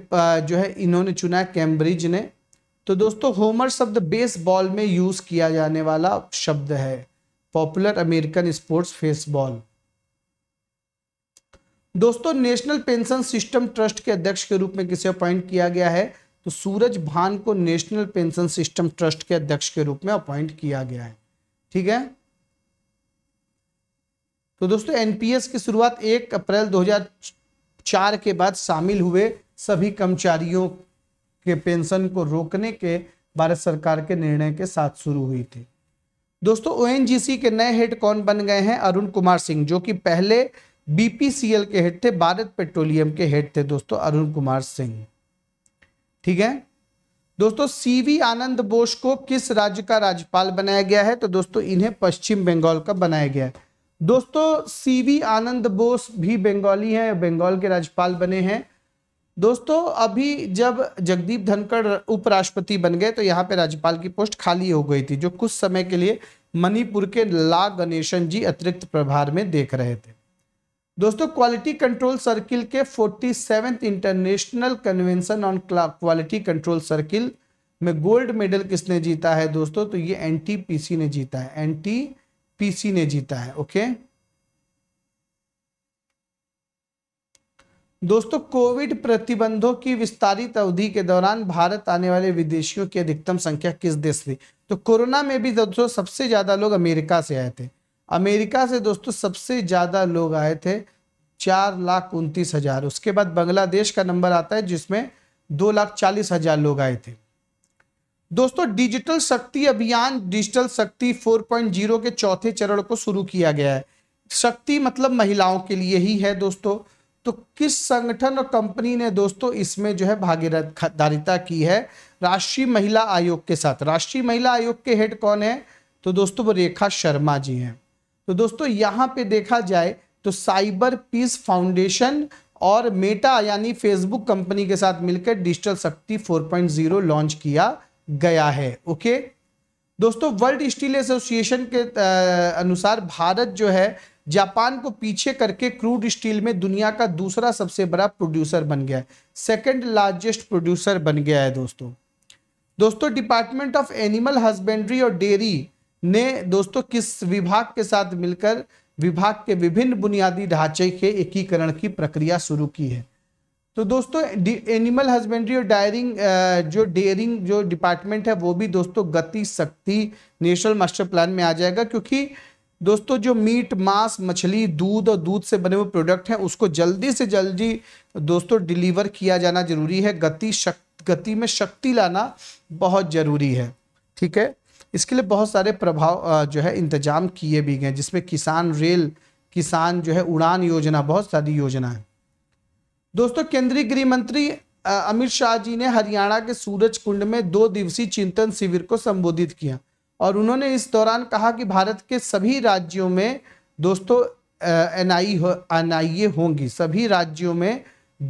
जो है इन्होंने चुना है कैम्ब्रिज ने तो दोस्तों होमर शब्द बेसबॉल में यूज किया जाने वाला शब्द है पॉपुलर अमेरिकन स्पोर्ट्स फेसबॉल दोस्तों नेशनल पेंशन सिस्टम ट्रस्ट के अध्यक्ष के रूप में किसे अपॉइंट किया गया है तो सूरज भान को नेशनल पेंशन सिस्टम ट्रस्ट के अध्यक्ष के रूप में अपॉइंट किया गया है ठीक है तो दोस्तों एनपीएस की शुरुआत 1 अप्रैल 2004 के बाद शामिल हुए सभी कर्मचारियों के पेंशन को रोकने के भारत सरकार के निर्णय के साथ शुरू हुई थी दोस्तों ओएनजीसी के नए हेड कौन बन गए हैं अरुण कुमार सिंह जो कि पहले बीपीसीएल के हेड थे भारत पेट्रोलियम के हेड थे दोस्तों अरुण कुमार सिंह ठीक है दोस्तों सीवी आनंद बोस को किस राज्य का राज्यपाल बनाया गया है तो दोस्तों इन्हें पश्चिम बंगाल का बनाया गया है दोस्तों सीवी आनंद बोस भी बंगाली हैं बंगाल के राज्यपाल बने हैं दोस्तों अभी जब जगदीप धनखड़ उपराष्ट्रपति बन गए तो यहाँ पे राज्यपाल की पोस्ट खाली हो गई थी जो कुछ समय के लिए मणिपुर के ला गणेशन जी अतिरिक्त प्रभार में देख रहे थे दोस्तों क्वालिटी कंट्रोल सर्किल के forty seventh international convention on quality control circle में गोल्ड मेडल किसने जीता है दोस्तों तो ये एनटीपीसी ने जीता है एनटीपीसी ने जीता है ओके दोस्तों कोविड प्रतिबंधों की विस्तारित अवधि के दौरान भारत आने वाले विदेशियों की अधिकतम संख्या किस देश से तो कोरोना में भी दोस्तों सबसे ज्यादा लोग अमेरिका से आए थे अमेरिका से दोस्तों सबसे ज़्यादा लोग आए थे चार लाख उनतीस हज़ार उसके बाद बांग्लादेश का नंबर आता है जिसमें दो लाख चालीस हज़ार लोग आए थे दोस्तों डिजिटल शक्ति अभियान डिजिटल शक्ति 4.0 के चौथे चरण को शुरू किया गया है शक्ति मतलब महिलाओं के लिए ही है दोस्तों तो किस संगठन और कंपनी ने दोस्तों इसमें जो है भागीदारिता की है राष्ट्रीय महिला आयोग के साथ राष्ट्रीय महिला आयोग के हेड कौन है तो दोस्तों वो रेखा शर्मा जी हैं तो दोस्तों यहाँ पे देखा जाए तो साइबर पीस फाउंडेशन और मेटा यानी फेसबुक कंपनी के साथ मिलकर डिजिटल शक्ति 4.0 लॉन्च किया गया है ओके दोस्तों वर्ल्ड स्टील एसोसिएशन के अनुसार भारत जो है जापान को पीछे करके क्रूड स्टील में दुनिया का दूसरा सबसे बड़ा प्रोड्यूसर बन गया है सेकेंड लार्जेस्ट प्रोड्यूसर बन गया है दोस्तों दोस्तों डिपार्टमेंट ऑफ एनिमल हस्बेंड्री और डेयरी ने दोस्तों किस विभाग के साथ मिलकर विभाग के विभिन्न बुनियादी ढांचे के एकीकरण की प्रक्रिया शुरू की है तो दोस्तों एनिमल हस्बेंड्री और डायरिंग जो डेयरिंग जो डिपार्टमेंट है वो भी दोस्तों गति शक्ति नेशनल मास्टर प्लान में आ जाएगा क्योंकि दोस्तों जो मीट मांस मछली दूध और दूध से बने हुए प्रोडक्ट हैं उसको जल्दी से जल्दी दोस्तों डिलीवर किया जाना जरूरी है गति शक्ति गति में शक्ति लाना बहुत जरूरी है ठीक है इसके लिए बहुत सारे प्रभाव जो है इंतजाम किए भी गए जिसमें किसान रेल किसान जो है उड़ान योजना बहुत सारी योजना है दोस्तों केंद्रीय गृह मंत्री अमित शाह जी ने हरियाणा के सूरज कुंड में दो दिवसीय चिंतन शिविर को संबोधित किया और उन्होंने इस दौरान कहा कि भारत के सभी राज्यों में दोस्तों एन आई हो एन आई ए होंगी सभी राज्यों में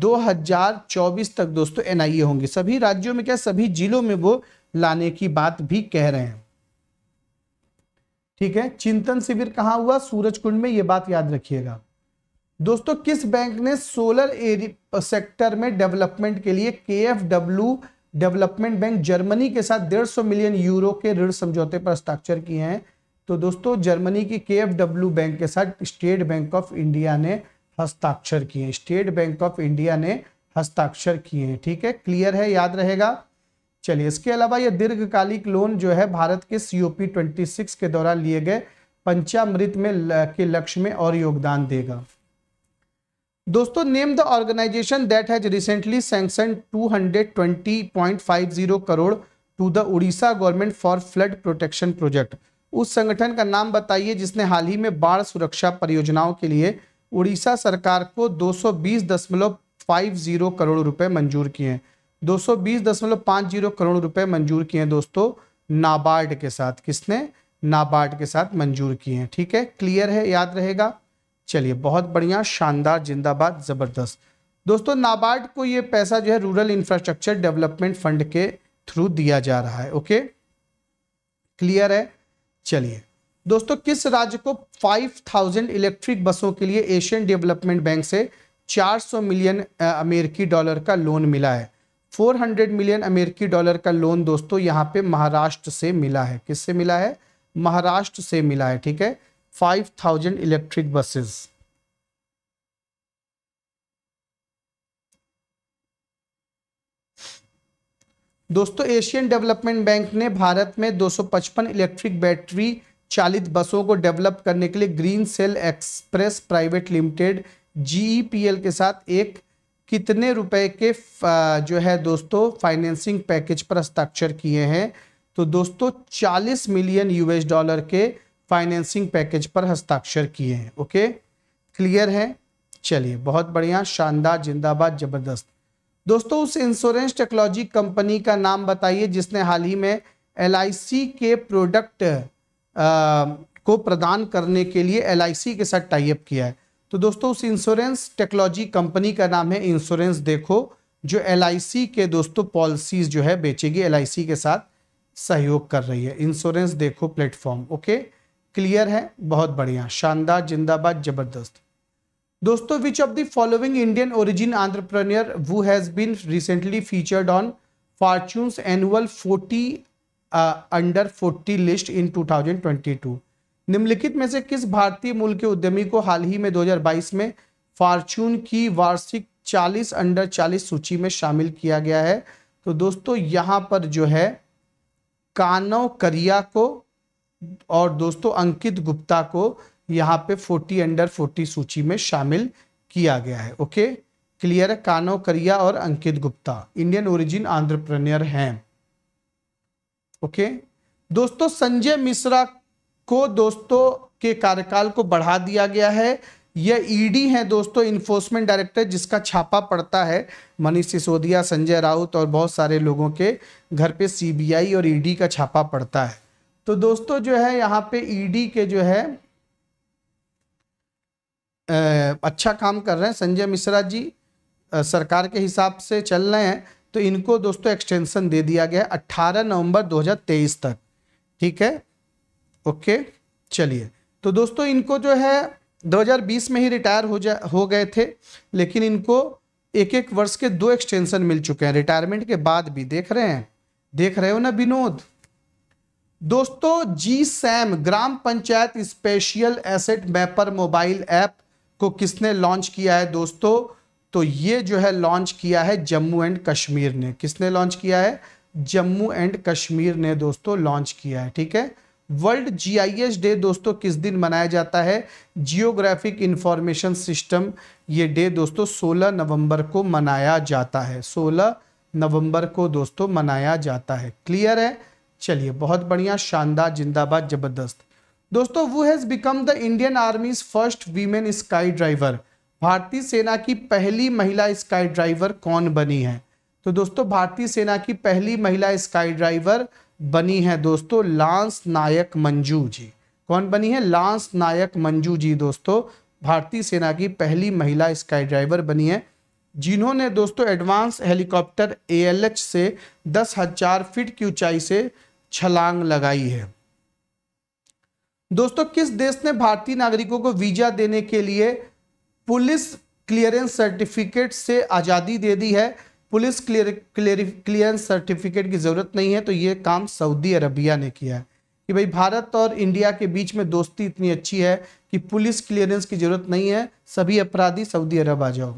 2024 तक दोस्तों एन आई ए होंगी सभी राज्यों में क्या सभी जिलों में वो लाने की बात भी कह रहे हैं ठीक है चिंतन शिविर कहां हुआ सूरजकुंड में यह बात याद रखिएगा दोस्तों किस बैंक ने सोलर सेक्टर में डेवलपमेंट के लिए के डेवलपमेंट बैंक जर्मनी के साथ डेढ़ सौ मिलियन यूरो के ऋण समझौते पर हस्ताक्षर किए हैं तो दोस्तों जर्मनी की के बैंक के साथ स्टेट बैंक ऑफ इंडिया ने हस्ताक्षर किए स्टेट बैंक ऑफ इंडिया ने हस्ताक्षर किए हैं ठीक है क्लियर है याद रहेगा चलिए इसके अलावा यह दीर्घकालिक लोन जो है भारत के सीओपी 26 के द्वारा लिए गए पंचामृत में के लक्ष्य में और योगदान देगा दोस्तों name the organisation that has recently sanction 220.50 crore to the Orissa government for flood protection project उस संगठन का नाम बताइए जिसने हाल ही में बाढ़ सुरक्षा परियोजनाओं के लिए उड़ीसा सरकार को जीरो करोड़ रुपए मंजूर किए हैं दो करोड़ रुपए मंजूर किए हैं दोस्तों नाबार्ड के साथ किसने नाबार्ड के साथ मंजूर किए हैं ठीक है क्लियर है याद रहेगा चलिए बहुत बढ़िया शानदार जिंदाबाद ज़बरदस्त दोस्तों नाबार्ड को ये पैसा जो है रूरल इंफ्रास्ट्रक्चर डेवलपमेंट फंड के थ्रू दिया जा रहा है ओके क्लियर है चलिए दोस्तों किस राज्य को 5000 इलेक्ट्रिक बसों के लिए एशियन डेवलपमेंट बैंक से 400 मिलियन अमेरिकी डॉलर का लोन मिला है 400 मिलियन अमेरिकी डॉलर का लोन दोस्तों यहाँ पे महाराष्ट्र से मिला है किससे मिला है महाराष्ट्र से मिला है ठीक है 5000 इलेक्ट्रिक बसेस दोस्तों एशियन डेवलपमेंट बैंक ने भारत में 255 इलेक्ट्रिक बैटरी चालित बसों को डेवलप करने के लिए green cell express private limited GEPL के साथ एक कितने रुपए के जो है दोस्तों फाइनेंसिंग पैकेज पर हस्ताक्षर किए हैं तो दोस्तों 40 मिलियन यूएस डॉलर के फाइनेंसिंग पैकेज पर हस्ताक्षर किए हैं ओके क्लियर है चलिए बहुत बढ़िया शानदार जिंदाबाद जबरदस्त दोस्तों उस इंश्योरेंस टेक्नोलॉजी कंपनी का नाम बताइए जिसने हाल ही में एल के प्रोडक्ट आ, को प्रदान करने के लिए एल के साथ टाइप किया है तो दोस्तों उस इंश्योरेंस टेक्नोलॉजी कंपनी का नाम है इंश्योरेंस देखो जो एल के दोस्तों पॉलिसीज जो है बेचेगी एल के साथ सहयोग कर रही है इंश्योरेंस देखो प्लेटफॉर्म ओके क्लियर है बहुत बढ़िया शानदार जिंदाबाद जबरदस्त दोस्तों which of the following Indian origin entrepreneur who has been recently featured on Fortune's annual 40 under 40 list in 2022 निम्नलिखित में से किस भारतीय मूल के उद्यमी को हाल ही में 2022 में फॉर्च्यून की वार्षिक 40 अंडर 40 सूची में शामिल किया गया है तो दोस्तों यहां पर जो है कानव करिया को और दोस्तों अंकित गुप्ता को यहां पे 40 अंडर 40 सूची में शामिल किया गया है ओके क्लियर है कानव करिया और Ankit Gupta Indian origin entrepreneur हैं ओके दोस्तों संजय मिश्रा को दोस्तों के कार्यकाल को बढ़ा दिया गया है यह ईडी e है दोस्तों इन्फोर्समेंट डायरेक्टर जिसका छापा पड़ता है मनीष सिसोदिया संजय राउत और बहुत सारे लोगों के घर पे सीबीआई और ईडी e का छापा पड़ता है तो दोस्तों जो है यहाँ पे ईडी e के जो है अच्छा काम कर रहे हैं संजय मिश्रा जी सरकार के हिसाब से चल रहे हैं तो इनको दोस्तों एक्सटेंशन दे दिया गया है 18 नवंबर 2023 तक ठीक है ओके चलिए तो दोस्तों इनको जो है 2020 में ही रिटायर हो जा हो गए थे लेकिन इनको एक एक वर्ष के दो एक्सटेंशन मिल चुके हैं रिटायरमेंट के बाद भी देख रहे हैं देख रहे हो ना विनोद दोस्तों जी सैम gram panchayat special asset mapper mobile app को किसने लॉन्च किया है दोस्तों तो ये जो है लॉन्च किया है जम्मू एंड कश्मीर ने किसने लॉन्च किया है जम्मू एंड कश्मीर ने दोस्तों लॉन्च किया है ठीक है वर्ल्ड जीआईएस डे दोस्तों किस दिन मनाया जाता है जियोग्राफिक इंफॉर्मेशन सिस्टम ये डे दोस्तों 16 नवंबर को मनाया जाता है 16 नवंबर को दोस्तों मनाया जाता है क्लियर है चलिए बहुत बढ़िया शानदार जिंदाबाद जबरदस्त दोस्तों वो has become the Indian army's first women sky driver भारतीय सेना की पहली महिला स्काई ड्राइवर कौन बनी है तो दोस्तों भारतीय सेना की पहली महिला स्काई ड्राइवर बनी है दोस्तों लांस नायक मंजू जी कौन बनी है लांस नायक मंजू जी दोस्तों भारतीय सेना की पहली महिला स्काई ड्राइवर बनी है जिन्होंने दोस्तों एडवांस हेलीकॉप्टर एएलएच से दस हजार फीट की ऊंचाई से छलांग लगाई है दोस्तों किस देश ने भारतीय नागरिकों को वीजा देने के लिए पुलिस क्लियरेंस सर्टिफिकेट से आज़ादी दे दी है police clear clear clearance certificate की ज़रूरत नहीं है तो ये काम सऊदी अरबिया ने किया है कि भाई भारत और इंडिया के बीच में दोस्ती इतनी अच्छी है कि पुलिस क्लियरेंस की ज़रूरत नहीं है सभी अपराधी सऊदी अरब आ जाओ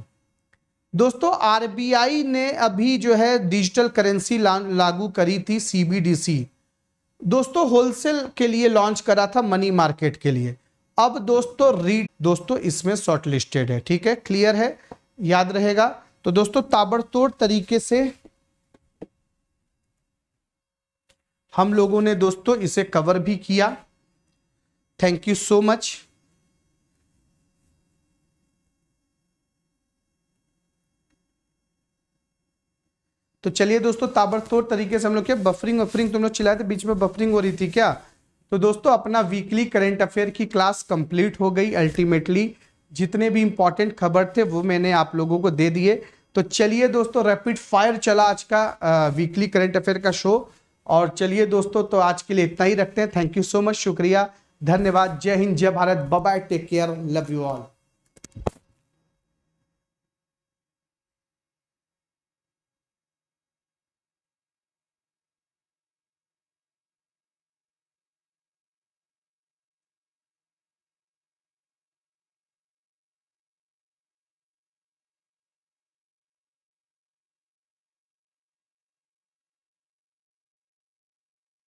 दोस्तों आरबीआई ने अभी जो है डिजिटल करेंसी ला, लागू करी थी सीबीडीसी दोस्तों होलसेल के लिए लॉन्च करा था मनी मार्केट के लिए अब दोस्तों रीड दोस्तों इसमें शॉर्ट लिस्टेड है ठीक है क्लियर है याद रहेगा तो दोस्तों ताबड़तोड़ तरीके से हम लोगों ने दोस्तों इसे कवर भी किया थैंक यू सो मच तो चलिए दोस्तों ताबड़तोड़ तरीके से हम लोग क्या बफरिंग वफरिंग तुम लोग चिल्लाए थे बीच में बफरिंग हो रही थी क्या तो दोस्तों अपना वीकली करेंट अफेयर की क्लास कंप्लीट हो गई अल्टीमेटली जितने भी इंपॉर्टेंट खबर थे वो मैंने आप लोगों को दे दिए तो चलिए दोस्तों रैपिड फायर चला आज का वीकली करंट अफेयर का शो और चलिए दोस्तों तो आज के लिए इतना ही रखते हैं थैंक यू सो मच शुक्रिया धन्यवाद जय हिंद जय Bharat bye take care love you all